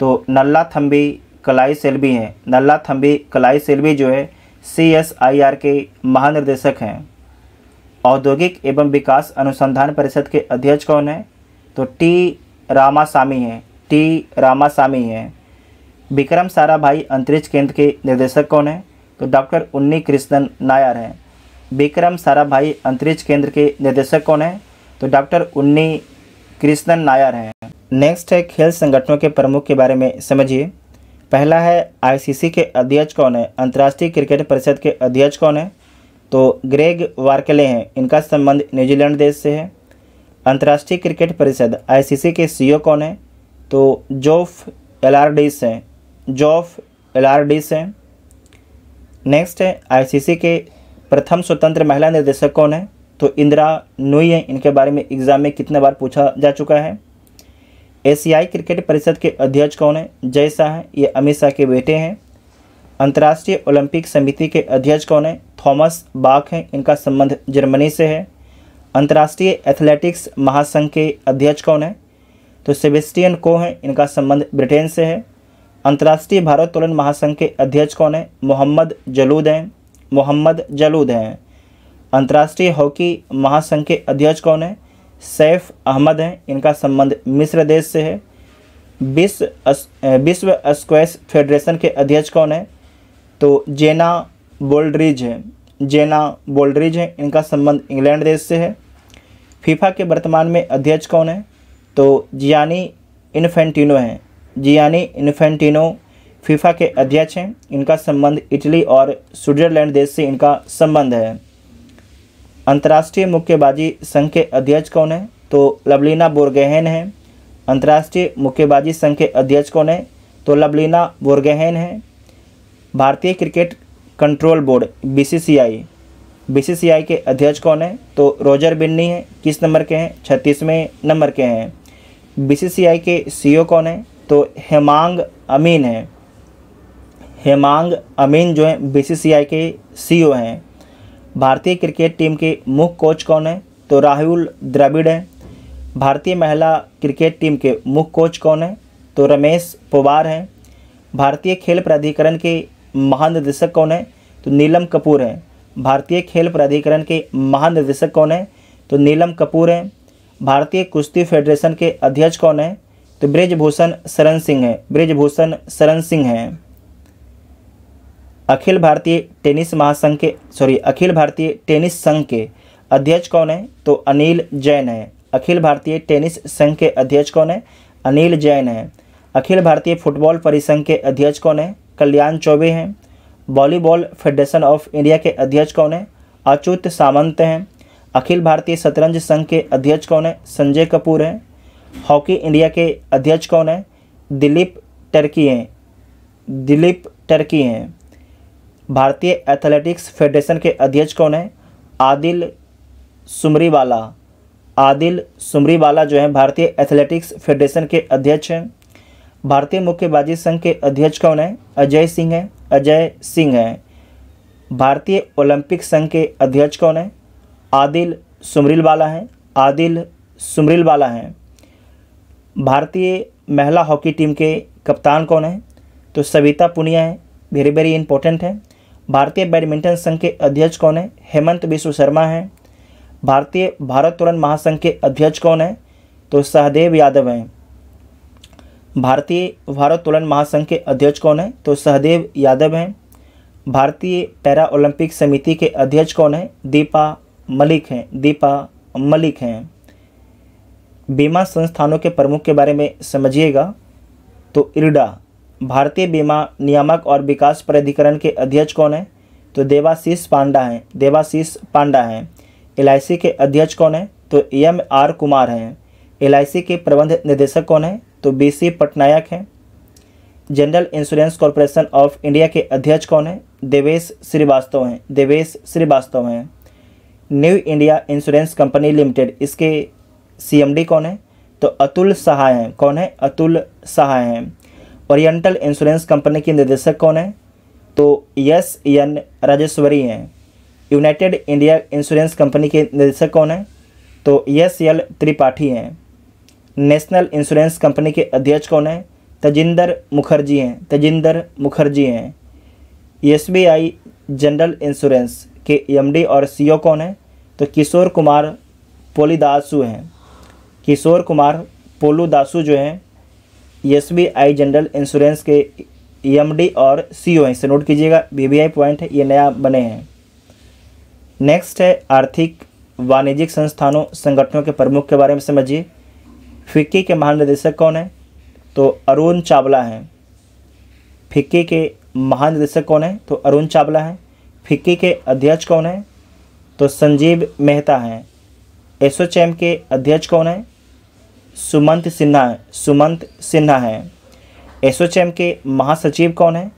तो नल्ला थम्बी कलाई सेल्वी हैं नल्ला थम्बी कलाई सेल्वी जो है सी एस आई आर के महानिर्देशक हैं औद्योगिक एवं विकास अनुसंधान परिषद के अध्यक्ष कौन हैं तो टी रामासामी हैं टी रामासामी हैं विक्रम साराभाई अंतरिक्ष केंद्र के निर्देशक कौन हैं तो डॉक्टर उन्नी कृष्णन नायर हैं विक्रम साराभाई अंतरिक्ष केंद्र के निर्देशक कौन हैं तो डॉक्टर उन्नी कृष्णन नायर हैं नेक्स्ट है खेल संगठनों के प्रमुख के बारे में समझिए पहला है आईसीसी के अध्यक्ष कौन है अंतर्राष्ट्रीय क्रिकेट परिषद के अध्यक्ष कौन है तो ग्रेग वार्कले हैं इनका संबंध न्यूजीलैंड देश से है अंतर्राष्ट्रीय क्रिकेट परिषद आईसीसी के सीईओ कौन है तो जोफ एलारडिस हैं जॉफ एलारडिस हैं नेक्स्ट है आईसीसी के प्रथम स्वतंत्र महिला निर्देशक कौन है तो इंदिरा नुई है इनके बारे में एग्जाम में कितने बार पूछा जा चुका है एशियाई क्रिकेट परिषद के अध्यक्ष कौन है जय शाह ये अमित शाह के बेटे हैं अंतर्राष्ट्रीय ओलंपिक समिति के अध्यक्ष कौन है थॉमस बाक हैं इनका संबंध जर्मनी से है अंतर्राष्ट्रीय एथलेटिक्स महासंघ के अध्यक्ष कौन है तो सेबेस्टियन को हैं इनका संबंध ब्रिटेन से है अंतर्राष्ट्रीय भारोत्तोलन महासंघ के अध्यक्ष कौन है मोहम्मद जलूद हैं मोहम्मद जलूद हैं अंतर्राष्ट्रीय हॉकी महासंघ के अध्यक्ष कौन है सैफ अहमद हैं इनका संबंध मिस्र देश से है विश्व विश्व स्क्वैश फेडरेशन के अध्यक्ष कौन है तो जेना बोल्ड्रिज है जेना बोल्ड्रिज है इनका संबंध इंग्लैंड देश से है फीफा के वर्तमान में अध्यक्ष कौन है तो जियानी इन्फेंटिनो हैं जियानी इन्फेंटिनो फीफा के अध्यक्ष हैं इनका संबंध इटली और स्विट्जरलैंड देश से इनका संबंध है अंतर्राष्ट्रीय मुक्केबाजी संघ के अध्यक्ष कौन है तो लवलीना बोरगेहन है अंतर्राष्ट्रीय मुक्केबाजी संघ के अध्यक्ष कौन है तो लवलीना बोरगेहन है भारतीय cricket control board BCCI BCCI के अध्यक्ष कौन है तो रोजर बिन्नी है किस नंबर के हैं छत्तीसवें नंबर के हैं बीसीसीआई के सीईओ e कौन है तो हेमांग अमीन है हेमांग अमीन जो हैं बीसीसीआई के सीईओ e हैं भारतीय क्रिकेट टीम के मुख्य कोच कौन है तो राहुल द्रविड़ हैं भारतीय महिला क्रिकेट टीम के मुख्य कोच कौन है तो रमेश पवार हैं भारतीय खेल प्राधिकरण के महानिदेशक कौन है तो नीलम कपूर हैं भारतीय खेल प्राधिकरण के महानिदेशक कौन है तो नीलम कपूर हैं भारतीय कुश्ती फेडरेशन के अध्यक्ष कौन है तो ब्रजभूषण शरण सिंह है ब्रजभूषण शरण सिंह हैं अखिल भारतीय टेनिस महासंघ के सॉरी अखिल भारतीय टेनिस संघ के अध्यक्ष कौन है तो अनिल जैन है अखिल भारतीय टेनिस संघ के अध्यक्ष कौन है अनिल जैन है अखिल भारतीय फुटबॉल परिसंघ के अध्यक्ष कौन है कल्याण चौबे हैं वॉलीबॉल फेडरेशन ऑफ इंडिया के अध्यक्ष कौन हैं अच्युत सामंत हैं अखिल भारतीय शतरंज संघ के अध्यक्ष कौन हैं संजय कपूर हैं हॉकी इंडिया के अध्यक्ष कौन हैं दिलीप टर्की हैं दिलीप टर्की हैं भारतीय एथलेटिक्स फेडरेशन के अध्यक्ष कौन हैं आदिल सुमरीवाला आदिल सुमरीवाला जो हैं भारतीय एथलेटिक्स फेडरेशन के अध्यक्ष हैं भारतीय मुक्केबाजी संघ के अध्यक्ष कौन है अजय सिंह है अजय सिंह है भारतीय ओलंपिक संघ के अध्यक्ष कौन है आदिल सुमरिल बाला है आदिल सुमरिल बाला है भारतीय महिला हॉकी टीम के कप्तान कौन है तो सविता पुनिया है वेरी वेरी इंपॉर्टेंट है भारतीय बैडमिंटन संघ के अध्यक्ष कौन है हेमंत विश्व शर्मा है भारतीय तोरण महासंघ के अध्यक्ष कौन है तो सहदेव यादव हैं भारतीय भारोत्तोलन महासंघ के अध्यक्ष कौन है तो सहदेव यादव हैं भारतीय पैरा ओलंपिक समिति के अध्यक्ष कौन है दीपा मलिक हैं दीपा मलिक हैं बीमा संस्थानों के प्रमुख के बारे में समझिएगा तो इरडा भारतीय बीमा नियामक और विकास प्राधिकरण के अध्यक्ष कौन है तो देवाशीष पांडा हैं देवाशीष पांडा हैं एल के अध्यक्ष कौन है तो एम आर कुमार हैं एल के प्रबंध निदेशक कौन है तो बी सी पटनायक हैं general insurance corporation of India के अध्यक्ष कौन हैं देवेश श्रीवास्तव हैं देवेश श्रीवास्तव हैं new India insurance company limited इसके सीएमडी कौन है तो अतुल सहाय हैं कौन है अतुल सहाय हैं ओरिएंटल इंश्योरेंस कंपनी के निदेशक कौन है तो यस एन राजेश्वरी हैं यूनाइटेड इंडिया इंश्योरेंस कंपनी के निदेशक कौन है तो यस एल त्रिपाठी हैं नेशनल इंश्योरेंस कंपनी के अध्यक्ष कौन है तजिंदर मुखर्जी हैं तजिंदर मुखर्जी हैं S B I general insurance के एमडी और सीईओ कौन है तो किशोर कुमार पोलीदासु हैं किशोर कुमार पोलूदासु जो हैं S B I general insurance के ई और सी ओ हैं इसे नोट कीजिएगा वी पॉइंट है ये नया बने हैं नेक्स्ट है आर्थिक वाणिज्यिक संस्थानों संगठनों के प्रमुख के बारे में समझिए फिक्की के महानिदेशक कौन है तो अरुण चावला हैं फिक्की के महानिदेशक कौन है तो अरुण चावला हैं फिक्की के अध्यक्ष कौन है तो संजीव मेहता हैं एसोचैम के अध्यक्ष कौन है सुमंत सिन्हा सुमंत सिन्हा हैं एसोचैम के महासचिव कौन है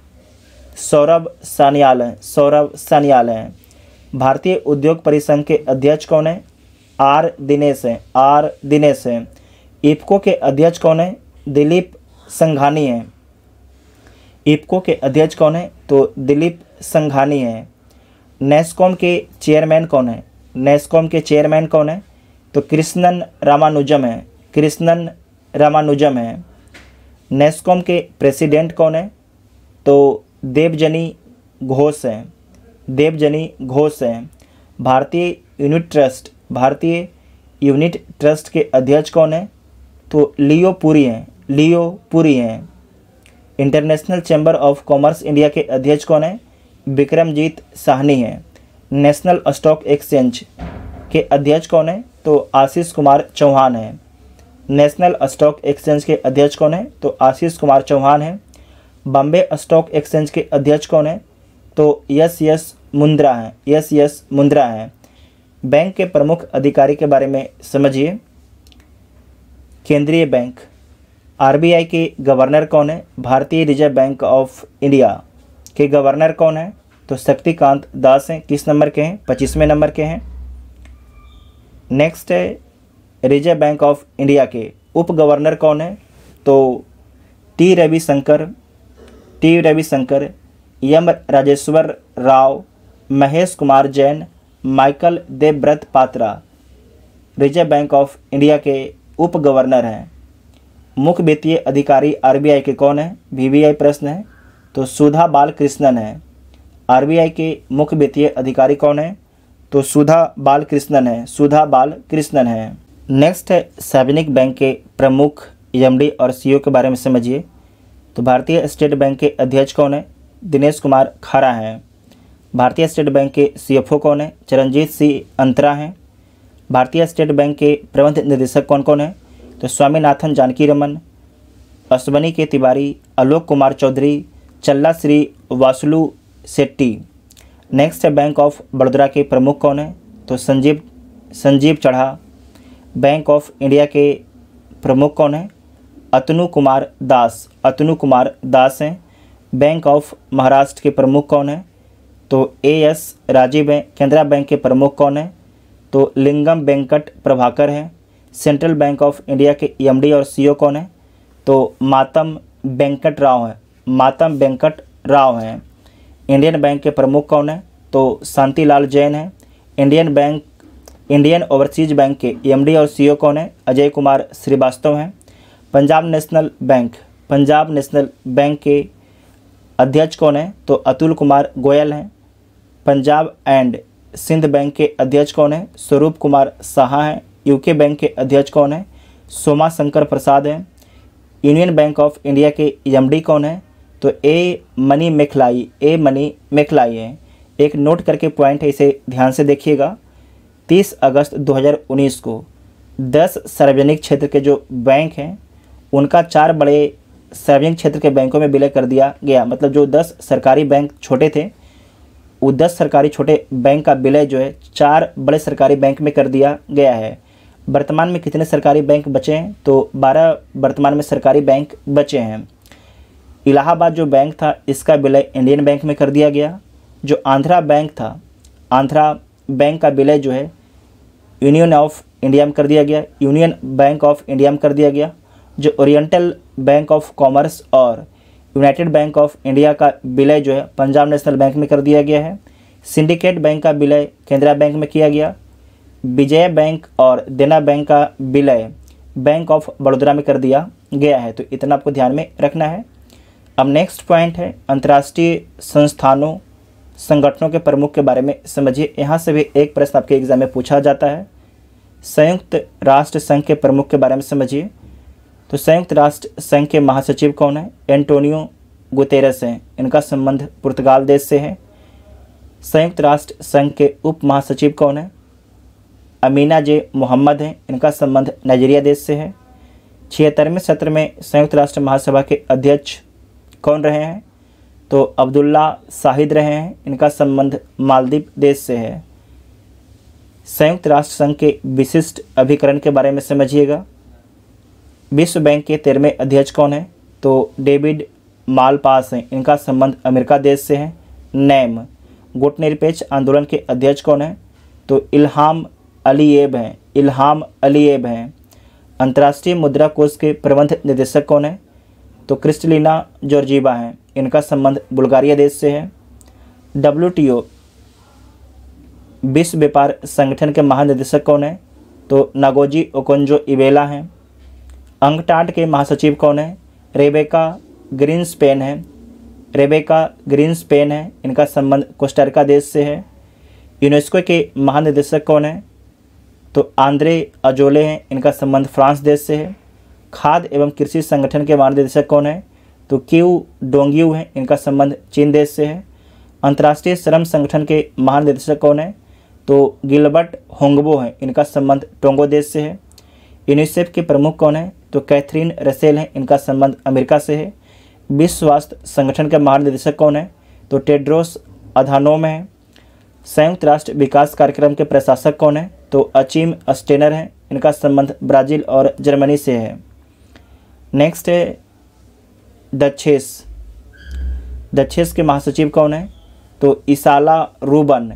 सौरभ सानियाल हैं सौरभ सानियाल हैं भारतीय उद्योग परिसंघ के अध्यक्ष कौन है आर दिनेश हैं आर दिनेश हैं इफको के अध्यक्ष कौन है दिलीप संघानी हैं इफको के अध्यक्ष कौन है तो दिलीप संघानी हैं नेस्कॉम के चेयरमैन कौन है नेस्कॉम के चेयरमैन कौन है तो कृष्णन रामानुजम है कृष्णन रामानुजम है नेस्कॉम के प्रेसिडेंट कौन है तो देवजनी घोष है देवजनी घोष है भारतीय यूनिट ट्रस्ट भारतीय यूनिट ट्रस्ट के अध्यक्ष कौन है तो लियो पुरी हैं लियो पुरी हैं international chamber of commerce India के अध्यक्ष कौन हैं विक्रमजीत साहनी हैं नेशनल स्टॉक एक्सचेंज के अध्यक्ष कौन हैं तो आशीष कुमार चौहान हैं नेशनल स्टॉक एक्सचेंज के अध्यक्ष कौन हैं तो आशीष कुमार चौहान हैं बॉम्बे स्टॉक एक्सचेंज के अध्यक्ष कौन हैं तो यस यस मुंद्रा हैं यस यस मुंद्रा हैं बैंक के प्रमुख अधिकारी के बारे में समझिए केंद्रीय बैंक आरबीआई के गवर्नर कौन है भारतीय रिजर्व बैंक ऑफ इंडिया के गवर्नर कौन है तो शक्तिकांत दास हैं किस नंबर के हैं पच्चीसवें नंबर के हैं नेक्स्ट है रिजर्व बैंक ऑफ इंडिया के उप गवर्नर कौन है तो T Ravishankar T Ravishankar M Rajeshwar Rao Mahesh Kumar Jain Michael Debabrata Patra reserve bank of India के उप गवर्नर हैं मुख्य वित्तीय अधिकारी आरबीआई के कौन है वीवीआई प्रश्न है तो सुधा बालकृष्णन है आरबीआई के मुख्य वित्तीय अधिकारी कौन है तो सुधा बालकृष्णन है सुधा बालकृष्णन है नेक्स्ट है सार्वजनिक बैंक के प्रमुख एम और सी के बारे में समझिए तो भारतीय स्टेट बैंक के अध्यक्ष कौन है दिनेश कुमार खारा हैं भारतीय स्टेट बैंक के सीएफओ कौन है चरणजीत सिंह अंतरा हैं भारतीय स्टेट बैंक के प्रबंध निदेशक कौन कौन हैं तो स्वामीनाथन जानकी रमन अश्वनी के तिवारी आलोक कुमार चौधरी चल्ला श्री वासुलू सेट्टी नेक्स्ट है बैंक ऑफ बड़ौदा के प्रमुख कौन हैं तो संजीव संजीव चढ़ा बैंक ऑफ इंडिया के प्रमुख कौन हैं अतनु कुमार दास अतनु कुमार दास हैं बैंक ऑफ महाराष्ट्र के प्रमुख कौन हैं तो ए एस राजीव हैं केंद्रा बैंक के प्रमुख कौन हैं तो लिंगम वेंकट प्रभाकर हैं सेंट्रल बैंक ऑफ इंडिया के एमडी और सीईओ कौन हैं तो मातम वेंकट राव हैं मातम वेंकट राव हैं इंडियन बैंक के प्रमुख कौन हैं तो शांतिलाल जैन हैं Indian bank Indian overseas bank के एमडी और सीईओ कौन है अजय कुमार श्रीवास्तव हैं Punjab national bank Punjab national bank के अध्यक्ष कौन हैं तो अतुल कुमार गोयल हैं पंजाब एंड सिंध बैंक के अध्यक्ष कौन है स्वरूप कुमार साहा हैं यूके बैंक के अध्यक्ष कौन है सोमा शंकर प्रसाद हैं यूनियन बैंक ऑफ इंडिया के एम कौन है तो ए मनी मेखलाई ए मनी मेखलाई हैं एक नोट करके पॉइंट है इसे ध्यान से देखिएगा 30 अगस्त 2019 को 10 सार्वजनिक क्षेत्र के जो बैंक हैं उनका चार बड़े सार्वजनिक क्षेत्र के बैंकों में विलय कर दिया गया मतलब जो 10 सरकारी बैंक छोटे थे वो दस सरकारी छोटे बैंक का विलय जो है चार बड़े सरकारी बैंक में कर दिया गया है वर्तमान में कितने सरकारी बैंक बचे हैं तो बारह वर्तमान में सरकारी बैंक बचे हैं इलाहाबाद जो बैंक था इसका विलय इंडियन बैंक में कर दिया गया जो आंध्रा बैंक था आंध्रा बैंक का विलय जो है यूनियन ऑफ इंडिया में कर दिया गया यूनियन बैंक ऑफ इंडिया में कर दिया गया जो ओरिएंटल बैंक ऑफ कॉमर्स और यूनाइटेड बैंक ऑफ इंडिया का विलय जो है पंजाब नेशनल बैंक में कर दिया गया है सिंडिकेट बैंक का विलय केंद्रा बैंक में किया गया विजय बैंक और देना बैंक का विलय बैंक ऑफ बड़ोदरा में कर दिया गया है तो इतना आपको ध्यान में रखना है अब नेक्स्ट पॉइंट है अंतर्राष्ट्रीय संस्थानों संगठनों के प्रमुख के बारे में समझिए यहाँ से भी एक प्रश्न आपके एग्जाम में पूछा जाता है संयुक्त राष्ट्र संघ के प्रमुख के बारे में समझिए तो संयुक्त राष्ट्र संघ के महासचिव कौन है एंटोनियो गुतेरस हैं इनका संबंध पुर्तगाल देश से है संयुक्त राष्ट्र संघ के उप महासचिव कौन है अमीना जे मोहम्मद हैं इनका संबंध नाइजीरिया देश से है छिहत्तरवें सत्र में संयुक्त राष्ट्र महासभा के अध्यक्ष कौन रहे हैं तो अब्दुल्ला साहिद रहे हैं इनका संबंध मालदीप देश से है संयुक्त राष्ट्र संघ के विशिष्ट अभिकरण के बारे में समझिएगा विश्व बैंक के तेरहवें अध्यक्ष कौन है तो डेविड मालपास हैं इनका संबंध अमेरिका देश से है नैम गुटनिरपेक्ष आंदोलन के अध्यक्ष कौन है तो इल्हाम अलीब हैं इल्हाम अलीब हैं अंतर्राष्ट्रीय मुद्रा कोष के प्रबंध निदेशक कौन है तो क्रिस्टलिना जॉर्जीबा हैं इनका संबंध बुल्गारिया देश से है डब्ल्यू विश्व व्यापार संगठन के महानिदेशक कौन है तो नागोजी ओकोंजो इवेला हैं अंगटाट के महासचिव कौन है रेबेका ग्रीन स्पेन है रेबेका ग्रीन स्पेन है इनका संबंध कोस्टारिका देश से है यूनेस्को के महानिदेशक कौन है तो आंद्रे अजोले हैं इनका संबंध फ्रांस देश से है खाद्य एवं कृषि संगठन के महानिदेशक कौन है तो क्यू डोंग्यू हैं इनका संबंध चीन देश से है अंतर्राष्ट्रीय श्रम संगठन के महानिदेशक कौन है तो गिलबर्ट होंगबो हैं इनका संबंध टोंगो देश से है यूनिसेफ के प्रमुख कौन है तो कैथरीन रसेल हैं इनका संबंध अमेरिका से है विश्व स्वास्थ्य संगठन के महानिदेशक कौन है तो टेड्रोस अधानोम है संयुक्त राष्ट्र विकास कार्यक्रम के प्रशासक कौन है तो अचीम अस्टेनर हैं इनका संबंध ब्राज़ील और जर्मनी से है नेक्स्ट है दक्षेस दक्षेस के महासचिव कौन है तो इसाला रूबन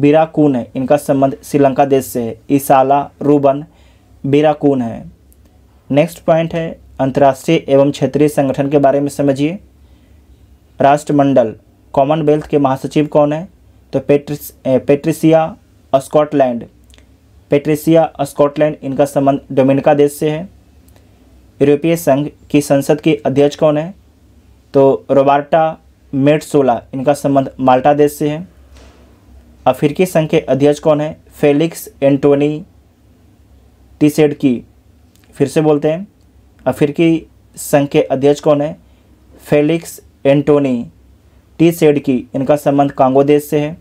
बिराकून है इनका संबंध श्रीलंका देश से है इसाला रूबन बिराकून है नेक्स्ट पॉइंट है अंतर्राष्ट्रीय एवं क्षेत्रीय संगठन के बारे में समझिए राष्ट्रमंडल कॉमनवेल्थ के महासचिव कौन है तो Patrice Patricia Scotland Patricia Scotland इनका संबंध डोमिनिका देश से है यूरोपीय संघ की संसद के अध्यक्ष कौन है तो रोबार्टा मेटसोला इनका संबंध माल्टा देश से है अफ्रीकी संघ के अध्यक्ष कौन है फेलिक्स एंटोनी टिसेड की फिर से बोलते हैं अफ्रीकी संघ के अध्यक्ष कौन है फेलिक्स एंटोनी टी सेड की इनका संबंध कांगो देश से है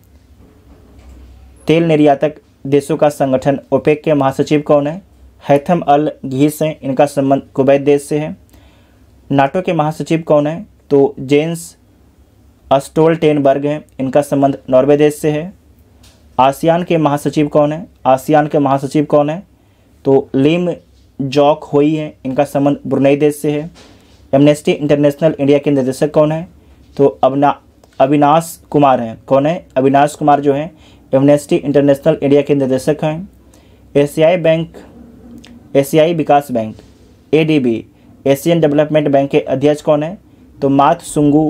तेल निर्यातक देशों का संगठन ओपेक के महासचिव कौन है हैथम अल घीस हैं इनका संबंध कुवैत देश से है नाटो के महासचिव कौन है तो जेन्स अस्टोल टेनबर्ग हैं इनका संबंध नॉर्वे देश से है आसियान के महासचिव कौन है आसियान के महासचिव कौन है तो लिम जॉक होई हैं इनका संबंध ब्रुनई देश से है एमनेस्टी इंटरनेशनल इंडिया के निर्देशक कौन है तो अबना अविनाश कुमार हैं कौन है अविनाश कुमार जो हैं एमनेस्टी इंटरनेशनल इंडिया के निर्देशक हैं एशियाई बैंक एशियाई विकास bank ADB Asian development bank के अध्यक्ष कौन है तो माथ सुंगू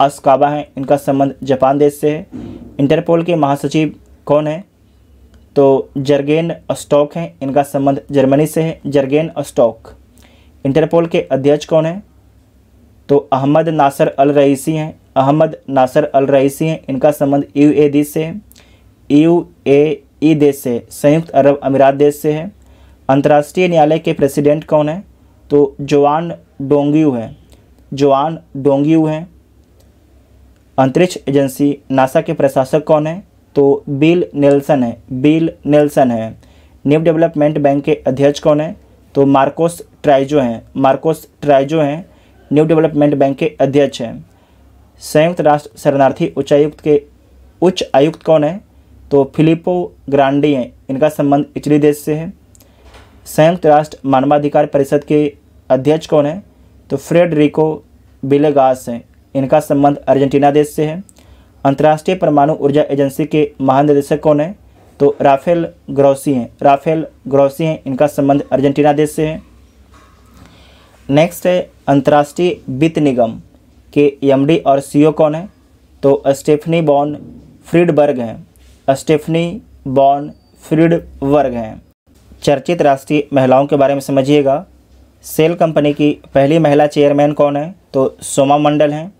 अस्काबा हैं इनका संबंध जापान देश से है इंटरपोल के महासचिव कौन है तो जर्गेन स्टॉक हैं इनका संबंध जर्मनी से है जर्गेन स्टॉक इंटरपोल के अध्यक्ष कौन हैं तो अहमद नासर अल रईसी हैं अहमद नासर अल रईसी हैं इनका संबंध यू ए से से यू ए ई देश से संयुक्त अरब अमीरात देश से है अंतर्राष्ट्रीय न्यायालय के प्रेसिडेंट कौन हैं तो जोआन डोंग्यू हैं जोआन डोंग्यू हैं अंतरिक्ष एजेंसी नासा के प्रशासक कौन हैं तो बिल नेल्सन है बिल नेल्सन है न्यू डेवलपमेंट बैंक के अध्यक्ष कौन है तो मार्कोस ट्राइजो हैं मार्कोस ट्राइजो हैं न्यू डेवलपमेंट बैंक के अध्यक्ष हैं संयुक्त राष्ट्र शरणार्थी उच्चायुक्त के उच्च आयुक्त कौन है तो फिलिपो ग्रांडी हैं इनका संबंध इटली देश से है संयुक्त राष्ट्र मानवाधिकार परिषद के अध्यक्ष कौन है तो फ्रेडरिको बिलेगास हैं इनका संबंध अर्जेंटीना देश से है अंतर्राष्ट्रीय परमाणु ऊर्जा एजेंसी के महानिदेशक कौन है तो राफेल ग्रोसी हैं राफेल ग्रोसी हैं इनका संबंध अर्जेंटीना देश से है नेक्स्ट है अंतर्राष्ट्रीय वित्त निगम के एम और सी कौन है तो स्टेफनी बॉन फ्रीडबर्ग हैं स्टेफनी बॉन फ्रीडवर्ग हैं चर्चित राष्ट्रीय महिलाओं के बारे में समझिएगा सेल कंपनी की पहली महिला चेयरमैन कौन है तो सोमा मंडल हैं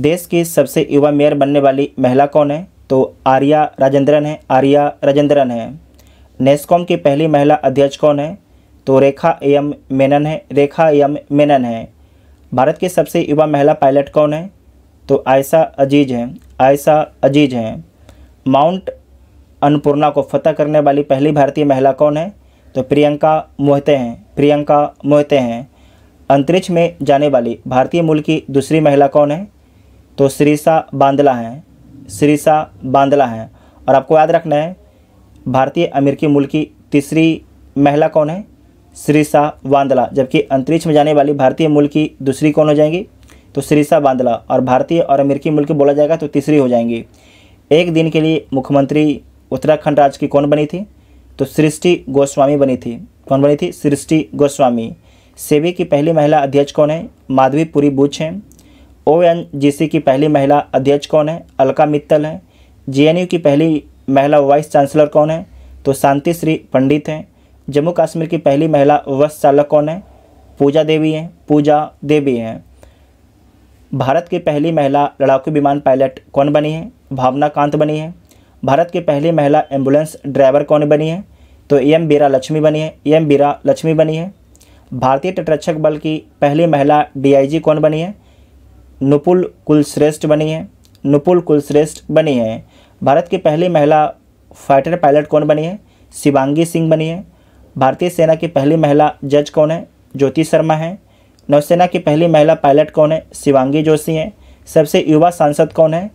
देश की सबसे युवा मेयर बनने वाली महिला कौन है तो आर्या राजेंद्रन है आर्या राजेंद्रन है नेस्कॉम की पहली महिला अध्यक्ष कौन है तो रेखा एम मेनन है रेखा एम मेनन है भारत की सबसे युवा महिला पायलट कौन है तो आयसा अजीज हैं आयशा अजीज हैं माउंट अन्नपूर्णा को फतह करने वाली पहली भारतीय महिला कौन है तो प्रियंका मोहते हैं प्रियंका मोहते हैं अंतरिक्ष में जाने वाली भारतीय मूल की दूसरी महिला कौन है तो श्रीसा बांदला हैं श्रीसा बांदला हैं और आपको याद रखना है भारतीय अमेरिकी मूल की तीसरी महिला कौन है श्रीसा बांदला जबकि अंतरिक्ष में जाने वाली भारतीय मूल की दूसरी कौन हो जाएंगी तो श्रीसा बांदला और भारतीय और अमेरिकी मूल की बोला जाएगा तो तीसरी हो जाएंगी एक दिन के लिए मुख्यमंत्री उत्तराखंड राज्य की कौन बनी थी तो सृष्टि गोस्वामी बनी थी कौन बनी थी सृष्टि गोस्वामी सेबी की पहली महिला अध्यक्ष कौन है माधवी पुरी हैं ओ की पहली महिला अध्यक्ष कौन है अलका मित्तल हैं जे की पहली महिला वाइस चांसलर कौन है तो शांति श्री पंडित हैं जम्मू कश्मीर की पहली महिला वस चालक कौन है पूजा देवी हैं पूजा देवी हैं भारत की पहली महिला लड़ाकू विमान पायलट कौन बनी है भावना कांत बनी है भारत की पहली महिला एम्बुलेंस ड्राइवर कौन बनी है तो एम बीरा लक्ष्मी बनी है एम बीरा लक्ष्मी बनी है भारतीय तटरक्षक बल की पहली महिला डीआईजी कौन बनी है नुपुल कुलश्रेष्ठ बनी हैं नुपुल कुलश्रेष्ठ बनी हैं भारत की पहली महिला फाइटर पायलट कौन बनी है शिवांगी सिंह बनी है भारतीय सेना की पहली महिला जज कौन है ज्योति शर्मा है नौसेना की पहली महिला पायलट कौन है शिवांगी जोशी हैं सबसे युवा सांसद कौन है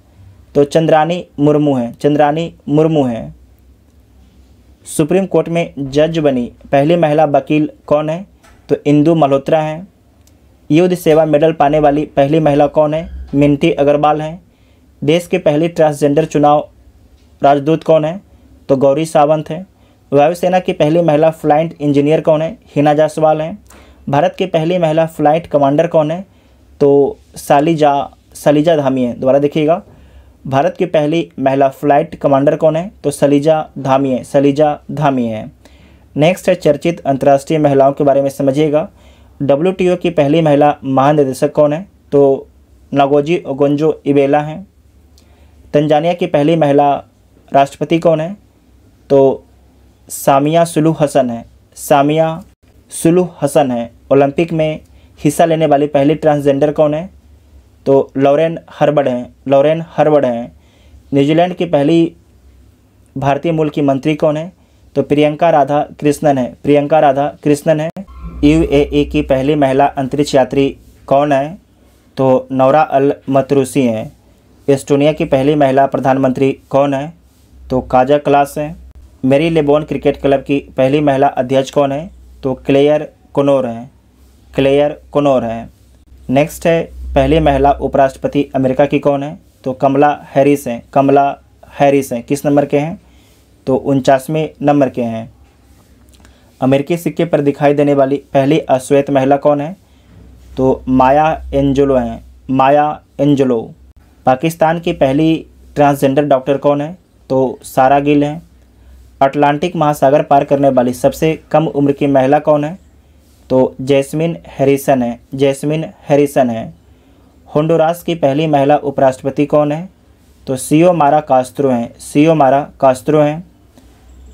तो चंद्रानी मुर्मू हैं चंद्रानी मुर्मू हैं सुप्रीम कोर्ट में जज बनी पहली महिला वकील कौन है तो इंदू मल्होत्रा हैं युद्ध सेवा मेडल पाने वाली पहली महिला कौन है मिनती अग्रवाल हैं देश के पहले ट्रांसजेंडर चुनाव राजदूत कौन है तो गौरी सावंत हैं वायुसेना की पहली महिला फ्लाइट इंजीनियर कौन है हिना जायसवाल हैं भारत की पहली महिला फ्लाइट कमांडर कौन है तो सालिजा सलीजा धामी है दोबारा देखिएगा भारत की पहली महिला फ्लाइट कमांडर कौन है तो सलीजा धामी है सलीजा धामी है नेक्स्ट है चर्चित अंतर्राष्ट्रीय महिलाओं के बारे में समझिएगा डब्ल्यू की पहली महिला महानिदेशक कौन है तो नागोजी ओगोंजो इबेला हैं तंजानिया की पहली महिला राष्ट्रपति कौन है तो सामिया सुलू हसन है सामिया सुलू हसन है ओलंपिक में हिस्सा लेने वाली पहली ट्रांसजेंडर कौन है तो लॉरेन हरबड़ हैं लॉरेन हरबड़ हैं न्यूजीलैंड की पहली भारतीय मूल की मंत्री कौन है तो प्रियंका राधा कृष्णन है प्रियंका राधा कृष्णन है यूएई की पहली महिला अंतरिक्ष यात्री कौन है तो नौरा अल मतरूसी हैं एस्टोनिया की पहली महिला प्रधानमंत्री कौन है तो काजा क्लास हैं मेरी लेबोन क्रिकेट क्लब की पहली महिला अध्यक्ष कौन है तो क्लेयर कोनोर हैं क्लेयर कोनोर हैं नेक्स्ट है पहली महिला उपराष्ट्रपति अमेरिका की कौन है तो कमला हैरिस हैं कमला हैरिस हैं किस नंबर के हैं तो उनचासवें नंबर के हैं अमेरिकी सिक्के पर दिखाई देने वाली पहली अश्वेत महिला कौन है तो माया एंजलो हैं माया एंजलो पाकिस्तान की पहली ट्रांसजेंडर डॉक्टर कौन है तो सारा गिल हैं अटलांटिक महासागर पार करने वाली सबसे कम उम्र की महिला कौन है तो जैस्मिन हैरिसन है जैस्मिन हैरिसन है होंडोरास की पहली महिला उपराष्ट्रपति कौन है तो सीओ मारा कास्त्रो हैं सीओ मारा कास्त्रो हैं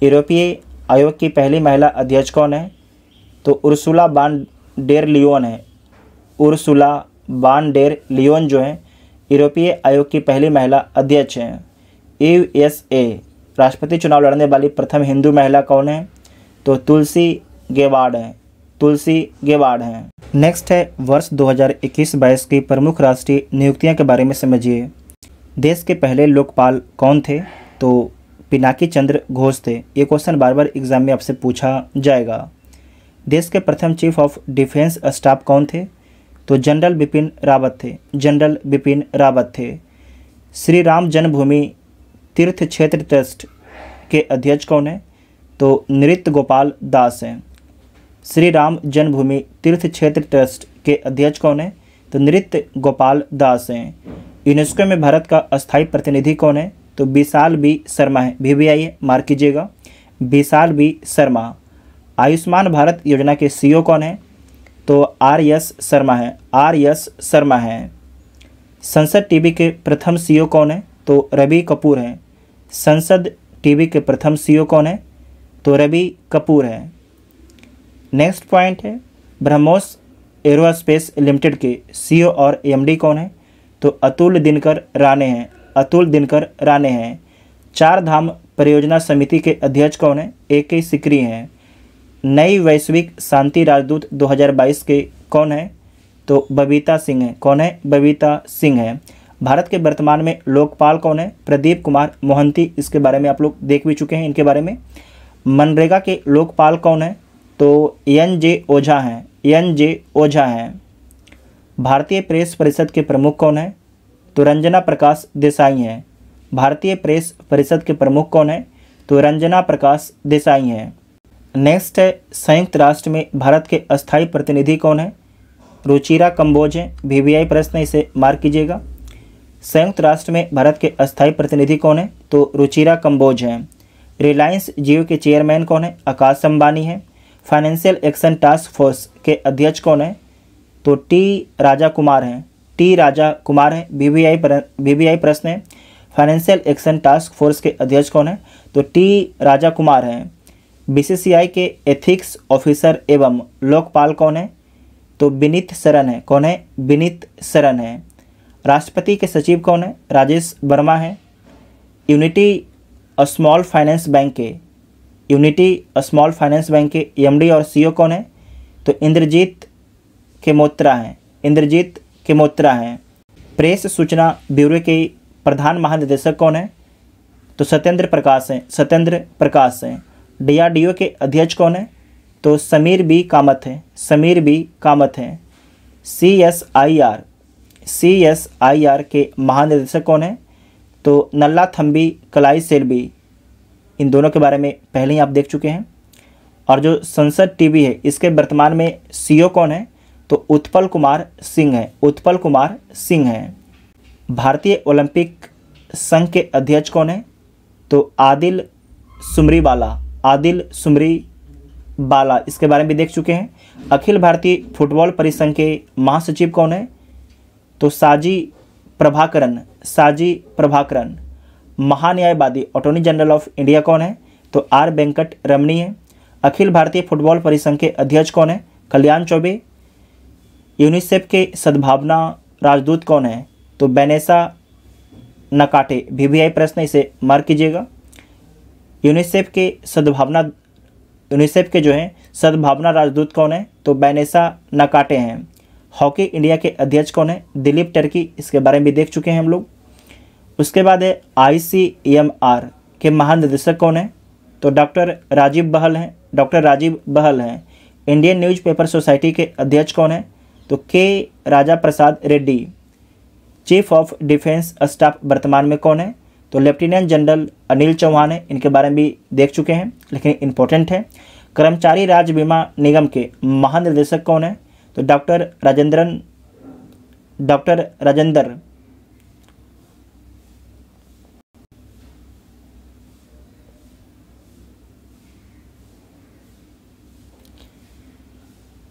यूरोपीय आयोग की पहली महिला अध्यक्ष कौन है तो उर्सुला बान डेर लियोन है उर्सुला बान डेर लियोन जो है यूरोपीय आयोग की पहली महिला अध्यक्ष हैं यू एस ए राष्ट्रपति चुनाव लड़ने वाली प्रथम हिंदू महिला कौन है तो तुलसी गेवाड हैं तुलसी गेवाड हैं नेक्स्ट है वर्ष 2021-22 की प्रमुख राष्ट्रीय नियुक्तियाँ के बारे में समझिए देश के पहले लोकपाल कौन थे तो पिनाकी चंद्र घोष थे ये क्वेश्चन बार बार एग्जाम में आपसे पूछा जाएगा देश के प्रथम चीफ ऑफ डिफेंस स्टाफ कौन थे तो जनरल बिपिन रावत थे जनरल बिपिन रावत थे श्री राम जन्मभूमि तीर्थ क्षेत्र ट्रस्ट के अध्यक्ष कौन है तो नृत्य गोपाल दास हैं श्री राम जन्मभूमि तीर्थ क्षेत्र ट्रस्ट के अध्यक्ष कौन है तो नृत्य गोपाल दास हैं यूनेस्को में भारत का अस्थायी प्रतिनिधि कौन है तो विशाल बी शर्मा है भी भी आइए मार्क कीजिएगा विशाल बी शर्मा आयुष्मान भारत योजना के सीईओ कौन है तो आर एस शर्मा है आर एस शर्मा है संसद टीवी के प्रथम सीईओ कौन है तो रवि कपूर है संसद टीवी के प्रथम सीईओ कौन है तो रवि कपूर है नेक्स्ट पॉइंट है ब्रह्मोस एरोस्पेस लिमिटेड के सीईओ और एमडी कौन है तो अतुल दिनकर राणे हैं अतुल दिनकर राणे हैं चार धाम परियोजना समिति के अध्यक्ष कौन हैं ए के सिकरी हैं नई वैश्विक शांति राजदूत 2022 के कौन हैं तो बबीता सिंह हैं कौन है बबीता सिंह हैं भारत के वर्तमान में लोकपाल कौन है प्रदीप कुमार मोहंती इसके बारे में आप लोग देख भी चुके हैं इनके बारे में मनरेगा के लोकपाल कौन है तो एन जे ओझा हैं एन जे ओझा हैं भारतीय प्रेस परिषद के प्रमुख कौन है तो रंजना प्रकाश देसाई हैं भारतीय प्रेस परिषद के प्रमुख कौन है तो रंजना प्रकाश देसाई हैं नेक्स्ट है संयुक्त राष्ट्र में भारत के अस्थायी प्रतिनिधि कौन है रुचिरा कंबोज हैं वीवीआई प्रश्न इसे मार्क कीजिएगा संयुक्त राष्ट्र में भारत के अस्थायी प्रतिनिधि कौन है तो रुचिरा कंबोज हैं रिलायंस जियो के चेयरमैन कौन है आकाश अंबानी हैं फाइनेंशियल एक्शन टास्क फोर्स के अध्यक्ष कौन है तो टी राजा कुमार हैं टी राजा कुमार हैं बीबीआई बीबीआई प्रश्न है फाइनेंशियल एक्शन टास्क फोर्स के अध्यक्ष कौन है तो टी राजा कुमार हैं बीसीसीआई के एथिक्स ऑफिसर एवं लोकपाल कौन है तो विनीत शरण है कौन है विनीत शरण है राष्ट्रपति के सचिव कौन है राजेश वर्मा है यूनिटी स्मॉल फाइनेंस बैंक के यूनिटी स्मॉल फाइनेंस बैंक के एमडी और सीईओ e कौन है तो इंद्रजीत के मोत्रा हैं इंद्रजीत के मोत्रा हैं प्रेस सूचना ब्यूरो के प्रधान महानिदेशक कौन हैं तो सत्येंद्र प्रकाश हैं सत्येंद्र प्रकाश हैं डीआरडीओ के अध्यक्ष कौन हैं तो समीर बी कामत हैं समीर बी कामत हैं C S I R C S I R के महानिदेशक कौन हैं तो नल्ला थम्बी कलाई सेल्बी इन दोनों के बारे में पहले ही आप देख चुके हैं और जो संसद टीवी है इसके वर्तमान में सीईओ कौन है तो उत्पल कुमार सिंह है उत्पल कुमार सिंह हैं भारतीय ओलंपिक संघ के अध्यक्ष कौन है तो आदिल सुमरी बाला आदिल सुमरी बाला इसके बारे में भी देख चुके हैं अखिल भारतीय फुटबॉल परिसंघ के महासचिव कौन है तो साजी प्रभाकरन साजी प्रभाकरन महान्यायवादी अटोर्नी जनरल ऑफ इंडिया कौन है तो आर वेंकट रमणी है अखिल भारतीय फुटबॉल परिसंघ के अध्यक्ष कौन है कल्याण चौबे यूनिसेफ के सद्भावना राजदूत कौन है तो बेनेसा नकाटे वीवीआई प्रश्न इसे मार्क कीजिएगा यूनिसेफ के सद्भावना यूनिसेफ के जो हैं सद्भावना राजदूत कौन है तो बेनेसा नकाटे हैं हॉकी इंडिया के अध्यक्ष कौन है दिलीप टर्की इसके बारे में भी देख चुके हैं हम लोग उसके बाद है आईसीएमआर के महानिदेशक कौन है तो डॉक्टर राजीव बहल हैं डॉक्टर राजीव बहल हैं इंडियन न्यूज़पेपर सोसाइटी के अध्यक्ष कौन है तो K Raja Prasad Reddy chief of defence staff वर्तमान में कौन है तो लेफ्टिनेंट जनरल अनिल चौहान है इनके बारे में भी देख चुके हैं लेकिन इम्पोर्टेंट है कर्मचारी राज्य बीमा निगम के महानिर्देशक कौन है तो डॉक्टर राजेंद्रन डॉक्टर राजेंद्र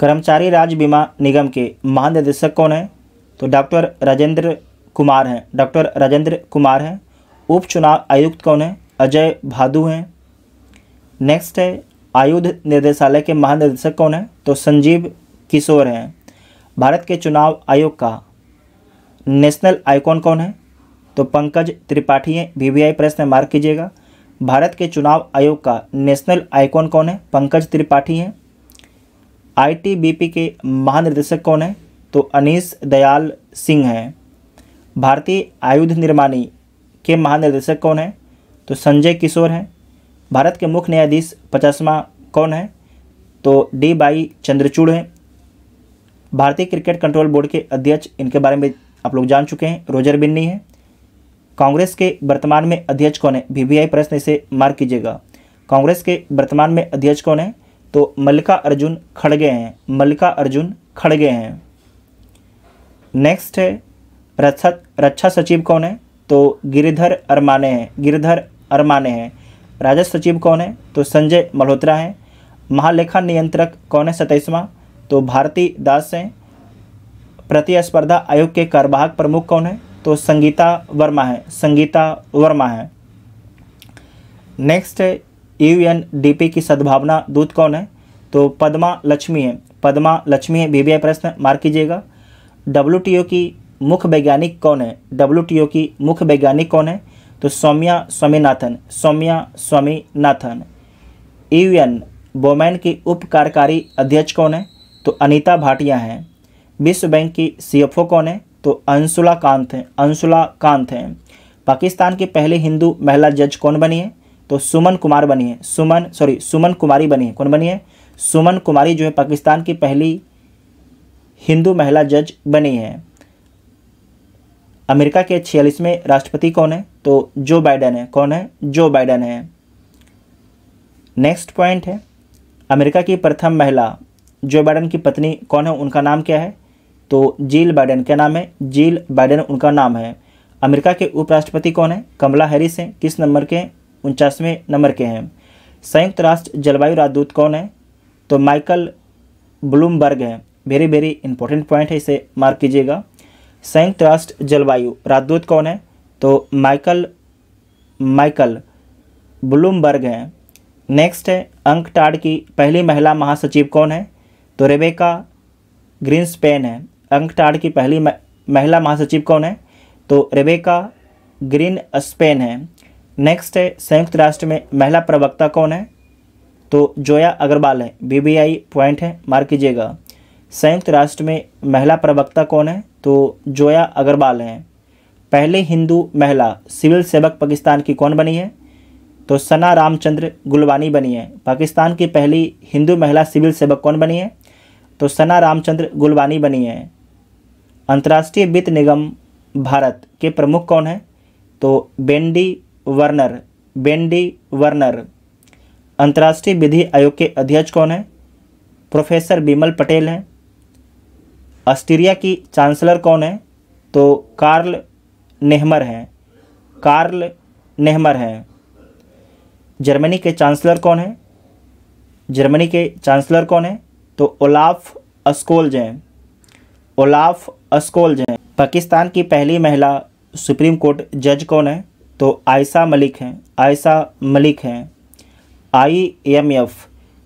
कर्मचारी राज्य बीमा निगम के महानिदेशक कौन हैं तो डॉक्टर राजेंद्र कुमार हैं डॉक्टर राजेंद्र कुमार हैं उपचुनाव आयुक्त कौन हैं अजय भादु हैं नेक्स्ट है आयुध निर्देशालय के महानिदेशक कौन हैं तो संजीव किशोर हैं भारत के चुनाव आयोग का नेशनल आइकॉन कौन है तो पंकज त्रिपाठी हैं आई प्रेस में मार्क कीजिएगा भारत के चुनाव आयोग का नेशनल आइकॉन कौन है पंकज त्रिपाठी हैं आईटीबीपी के महानिदेशक कौन हैं तो अनीस दयाल सिंह हैं भारतीय आयुध निर्माणी के महानिदेशक कौन हैं तो संजय किशोर हैं भारत के मुख्य न्यायाधीश पचासवा कौन है तो डी बाई चंद्रचूड़ हैं भारतीय क्रिकेट कंट्रोल बोर्ड के अध्यक्ष इनके बारे में आप लोग जान चुके हैं रोजर बिन्नी हैं कांग्रेस के वर्तमान में अध्यक्ष कौन है वी प्रश्न इसे मार्क कीजिएगा कांग्रेस के वर्तमान में अध्यक्ष कौन है तो मल्लिका अर्जुन खड़गे हैं मल्लिका अर्जुन खड़गे हैं नेक्स्ट है रक्षा रक्षा सचिव कौन है तो गिरिधर अरमाने हैं गिरिधर अरमाने हैं राजस्व सचिव कौन है तो संजय मल्होत्रा हैं महालेखा नियंत्रक कौन है सताइसवा तो भारती दास हैं प्रतिस्पर्धा आयोग के कार्यवाहक प्रमुख कौन है तो संगीता वर्मा है संगीता वर्मा है नेक्स्ट है यूएनडीपी की सद्भावना दूत कौन है तो पद्मा लक्ष्मी है पद्मा लक्ष्मी है बीबीआई प्रश्न मार कीजिएगा डब्ल्यू की मुख्य वैज्ञानिक कौन है डब्ल्यू की मुख्य वैज्ञानिक कौन है तो सौम्या स्वामीनाथन सौम्या स्वामीनाथन यूएन बोमैन की उप कार्यकारी अध्यक्ष कौन है तो अनीता भाटिया हैं विश्व बैंक की सीएफओ कौन है तो अंशुला कांत हैं अंशुला कांत हैं पाकिस्तान की पहली हिंदू महिला जज कौन बनी है तो सुमन कुमार बनी है सुमन सॉरी सुमन कुमारी बनी है कौन बनी है सुमन कुमारी जो है पाकिस्तान की पहली हिंदू महिला जज बनी है अमेरिका के छियालीसवें राष्ट्रपति कौन है तो जो बाइडन है कौन है जो बाइडन है नेक्स्ट पॉइंट है अमेरिका की प्रथम महिला जो बाइडन की पत्नी कौन है उनका नाम क्या है तो जील बाइडन क्या नाम है जील बाइडन उनका नाम है अमेरिका के उपराष्ट्रपति कौन है कमला हैरिस हैं किस नंबर के उनचासवें नंबर के हैं संयुक्त राष्ट्र जलवायु राजदूत कौन है तो माइकल ब्लूमबर्ग हैं वेरी वेरी इंपॉर्टेंट पॉइंट है इसे मार्क कीजिएगा संयुक्त राष्ट्र जलवायु राजदूत कौन है तो माइकल माइकल ब्लूमबर्ग हैं नेक्स्ट है अंक टाड की पहली महिला महासचिव कौन है तो रेबेका ग्रीनस्पेन है अंक टाड की पहली महिला महासचिव कौन है तो रेबेका ग्रीन स्पेन है नेक्स्ट है संयुक्त राष्ट्र में महिला प्रवक्ता कौन है तो जोया अग्रवाल है बीबीआई पॉइंट है मार कीजिएगा संयुक्त राष्ट्र में महिला प्रवक्ता कौन है तो जोया अग्रवाल हैं पहले हिंदू महिला सिविल सेवक पाकिस्तान की कौन बनी है तो सना रामचंद्र गुलवानी बनी है पाकिस्तान की पहली हिंदू महिला सिविल सेवक कौन बनी है तो सना रामचंद्र गुलवानी बनी है अंतर्राष्ट्रीय वित्त निगम भारत के प्रमुख कौन है तो बेंडी वर्नर बेंडी वर्नर अंतर्राष्ट्रीय विधि आयोग के अध्यक्ष कौन हैं प्रोफेसर बिमल पटेल हैं ऑस्ट्रेलिया की चांसलर कौन है तो कार्ल नेहमर हैं कार्ल नेहमर हैं जर्मनी के चांसलर कौन हैं जर्मनी के चांसलर कौन हैं तो ओलाफ अस्कोल्ज हैं ओलाफ अस्कोल्ज हैं पाकिस्तान की पहली महिला सुप्रीम कोर्ट जज कौन है तो आयसा मलिक हैं आयसा मलिक हैं आई एम एफ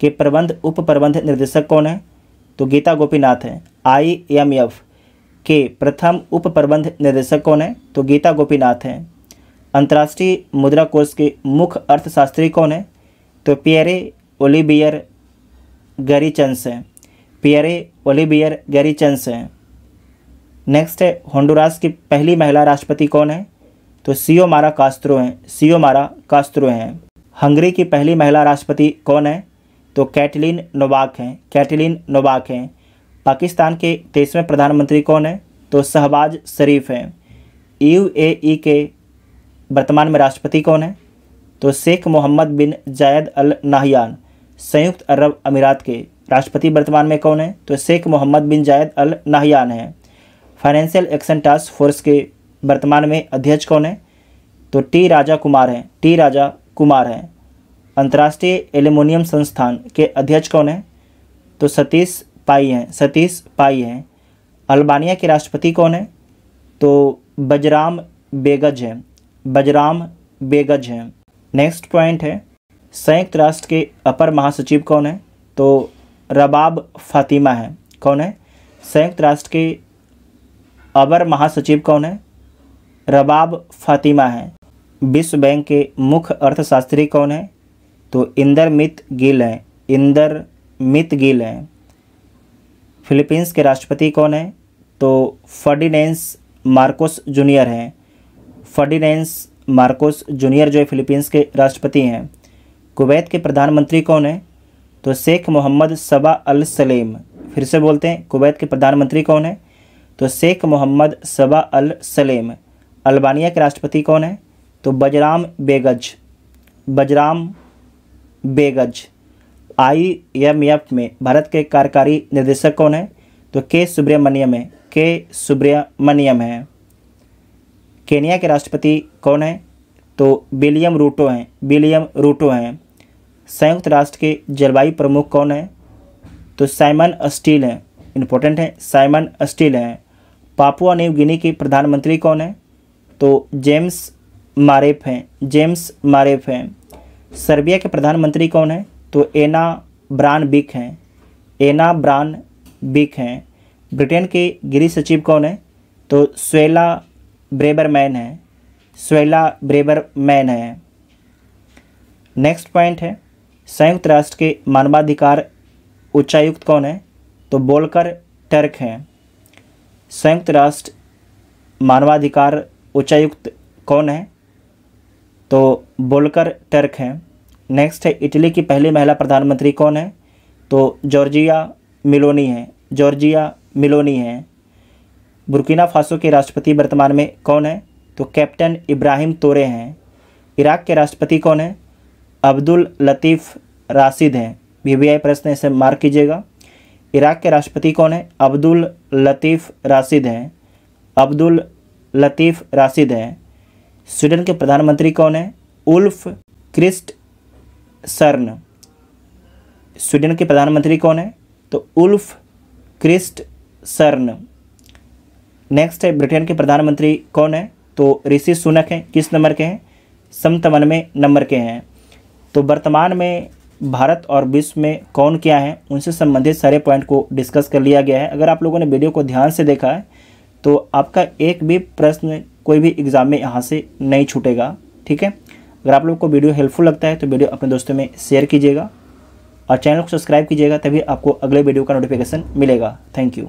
के प्रबंध उप प्रबंध निर्देशक कौन है तो गीता गोपीनाथ हैं आई एम एफ के प्रथम उप प्रबंध निर्देशक कौन है तो गीता गोपीनाथ हैं अंतर्राष्ट्रीय मुद्रा कोष के मुख्य अर्थशास्त्री कौन है तो पियरे ओलिबियर गरीचंस हैं पियरे ओलिबियर गरीचंस हैं नेक्स्ट है होंडुरास की पहली महिला राष्ट्रपति कौन है तो सीओ मारा कास्त्रो हैं सीओ मारा कास्त्रो हैं हंगरी की पहली महिला राष्ट्रपति कौन है तो कैटलिन नोबाक हैं कैटलिन नोबाक हैं पाकिस्तान के तेईसवें प्रधानमंत्री कौन है तो शहबाज शरीफ हैं ए के वर्तमान में राष्ट्रपति कौन है तो शेख मोहम्मद बिन जायद अल नाहियान संयुक्त अरब अमीरात के राष्ट्रपति वर्तमान में कौन है तो शेख मोहम्मद बिन जायद अल नाहियान हैं फाइनेंशियल एक्शन टास्क फोर्स के वर्तमान में अध्यक्ष कौन है तो टी राजा कुमार हैं टी राजा कुमार हैं अंतर्राष्ट्रीय एल्यूमिनियम संस्थान के अध्यक्ष कौन हैं तो सतीश पाई हैं सतीश पाई हैं अल्बानिया के राष्ट्रपति कौन हैं तो बजराम बेगज हैं बजराम बेगज हैं नेक्स्ट पॉइंट है संयुक्त राष्ट्र के अपर महासचिव कौन हैं तो रबाब फातिमा हैं कौन है संयुक्त राष्ट्र के अपर महासचिव कौन है रबाब फातिमा हैं विश्व बैंक के मुख्य अर्थशास्त्री कौन हैं तो इंदर मित गिल हैं इंदर मित गिल हैं फिलीपींस के राष्ट्रपति कौन हैं तो फर्डिनेंस मार्कोस जूनियर हैं फर्डिनेंस मार्कोस जूनियर जो है फिलीपींस के राष्ट्रपति हैं कुवैत के प्रधानमंत्री कौन हैं तो Sheikh Mohammad Sabah Al Salem फिर से बोलते हैं कुवैत के प्रधानमंत्री कौन हैं तो Sheikh Mohammad Sabah Al Salem Albania के राष्ट्रपति कौन है तो बजराम बेगज बजराम बेगज आई एम एफ में भारत के कार्यकारी निर्देशक कौन है तो के सुब्रमण्यम है के सुब्रमण्यम है केनिया के राष्ट्रपति कौन है तो विलियम रूटो हैं विलियम रूटो हैं संयुक्त राष्ट्र के जलवायु प्रमुख कौन है तो साइमन स्टील हैं इंपॉर्टेंट है साइमन स्टील हैं पापुआ न्यू गिनी के प्रधानमंत्री कौन है तो जेम्स मारेफ हैं जेम्स मारेफ हैं सर्बिया के प्रधानमंत्री कौन हैं तो एना ब्रान बिक हैं एना ब्रान बिक हैं ब्रिटेन के गृह सचिव कौन हैं तो स्वेला ब्रेबरमैन है स्वेला ब्रेबरमैन है नेक्स्ट पॉइंट है संयुक्त राष्ट्र के मानवाधिकार उच्चायुक्त कौन है तो बोलकर टर्क हैं संयुक्त राष्ट्र मानवाधिकार उच्चायुक्त कौन है तो बोलकर टर्क हैं नेक्स्ट है इटली की पहली महिला प्रधानमंत्री कौन है तो जॉर्जिया मिलोनी है जॉर्जिया मिलोनी है बुर्किना फासो के राष्ट्रपति वर्तमान में कौन है तो कैप्टन इब्राहिम तोरे हैं इराक के राष्ट्रपति कौन है अब्दुल लतीफ़ राशिद हैं वी प्रश्न इसे मार्क कीजिएगा इराक के राष्ट्रपति कौन है अब्दुल लतीफ़ राशिद हैं अब्दुल लतीफ़ राशिद हैं स्वीडन के प्रधानमंत्री कौन हैं उल्फ क्रिस्ट सर्न स्वीडन के प्रधानमंत्री कौन हैं तो उल्फ क्रिस्ट सर्न नेक्स्ट है ब्रिटेन के प्रधानमंत्री कौन है तो ऋषि सुनक हैं किस नंबर के हैं समतमनवे नंबर के हैं तो वर्तमान में भारत और विश्व में कौन क्या है उनसे संबंधित सारे पॉइंट को डिस्कस कर लिया गया है अगर आप लोगों ने वीडियो को ध्यान से देखा है तो आपका एक भी प्रश्न कोई भी एग्ज़ाम में यहाँ से नहीं छूटेगा ठीक है अगर आप लोग को वीडियो हेल्पफुल लगता है तो वीडियो अपने दोस्तों में शेयर कीजिएगा और चैनल को सब्सक्राइब कीजिएगा तभी आपको अगले वीडियो का नोटिफिकेशन मिलेगा थैंक यू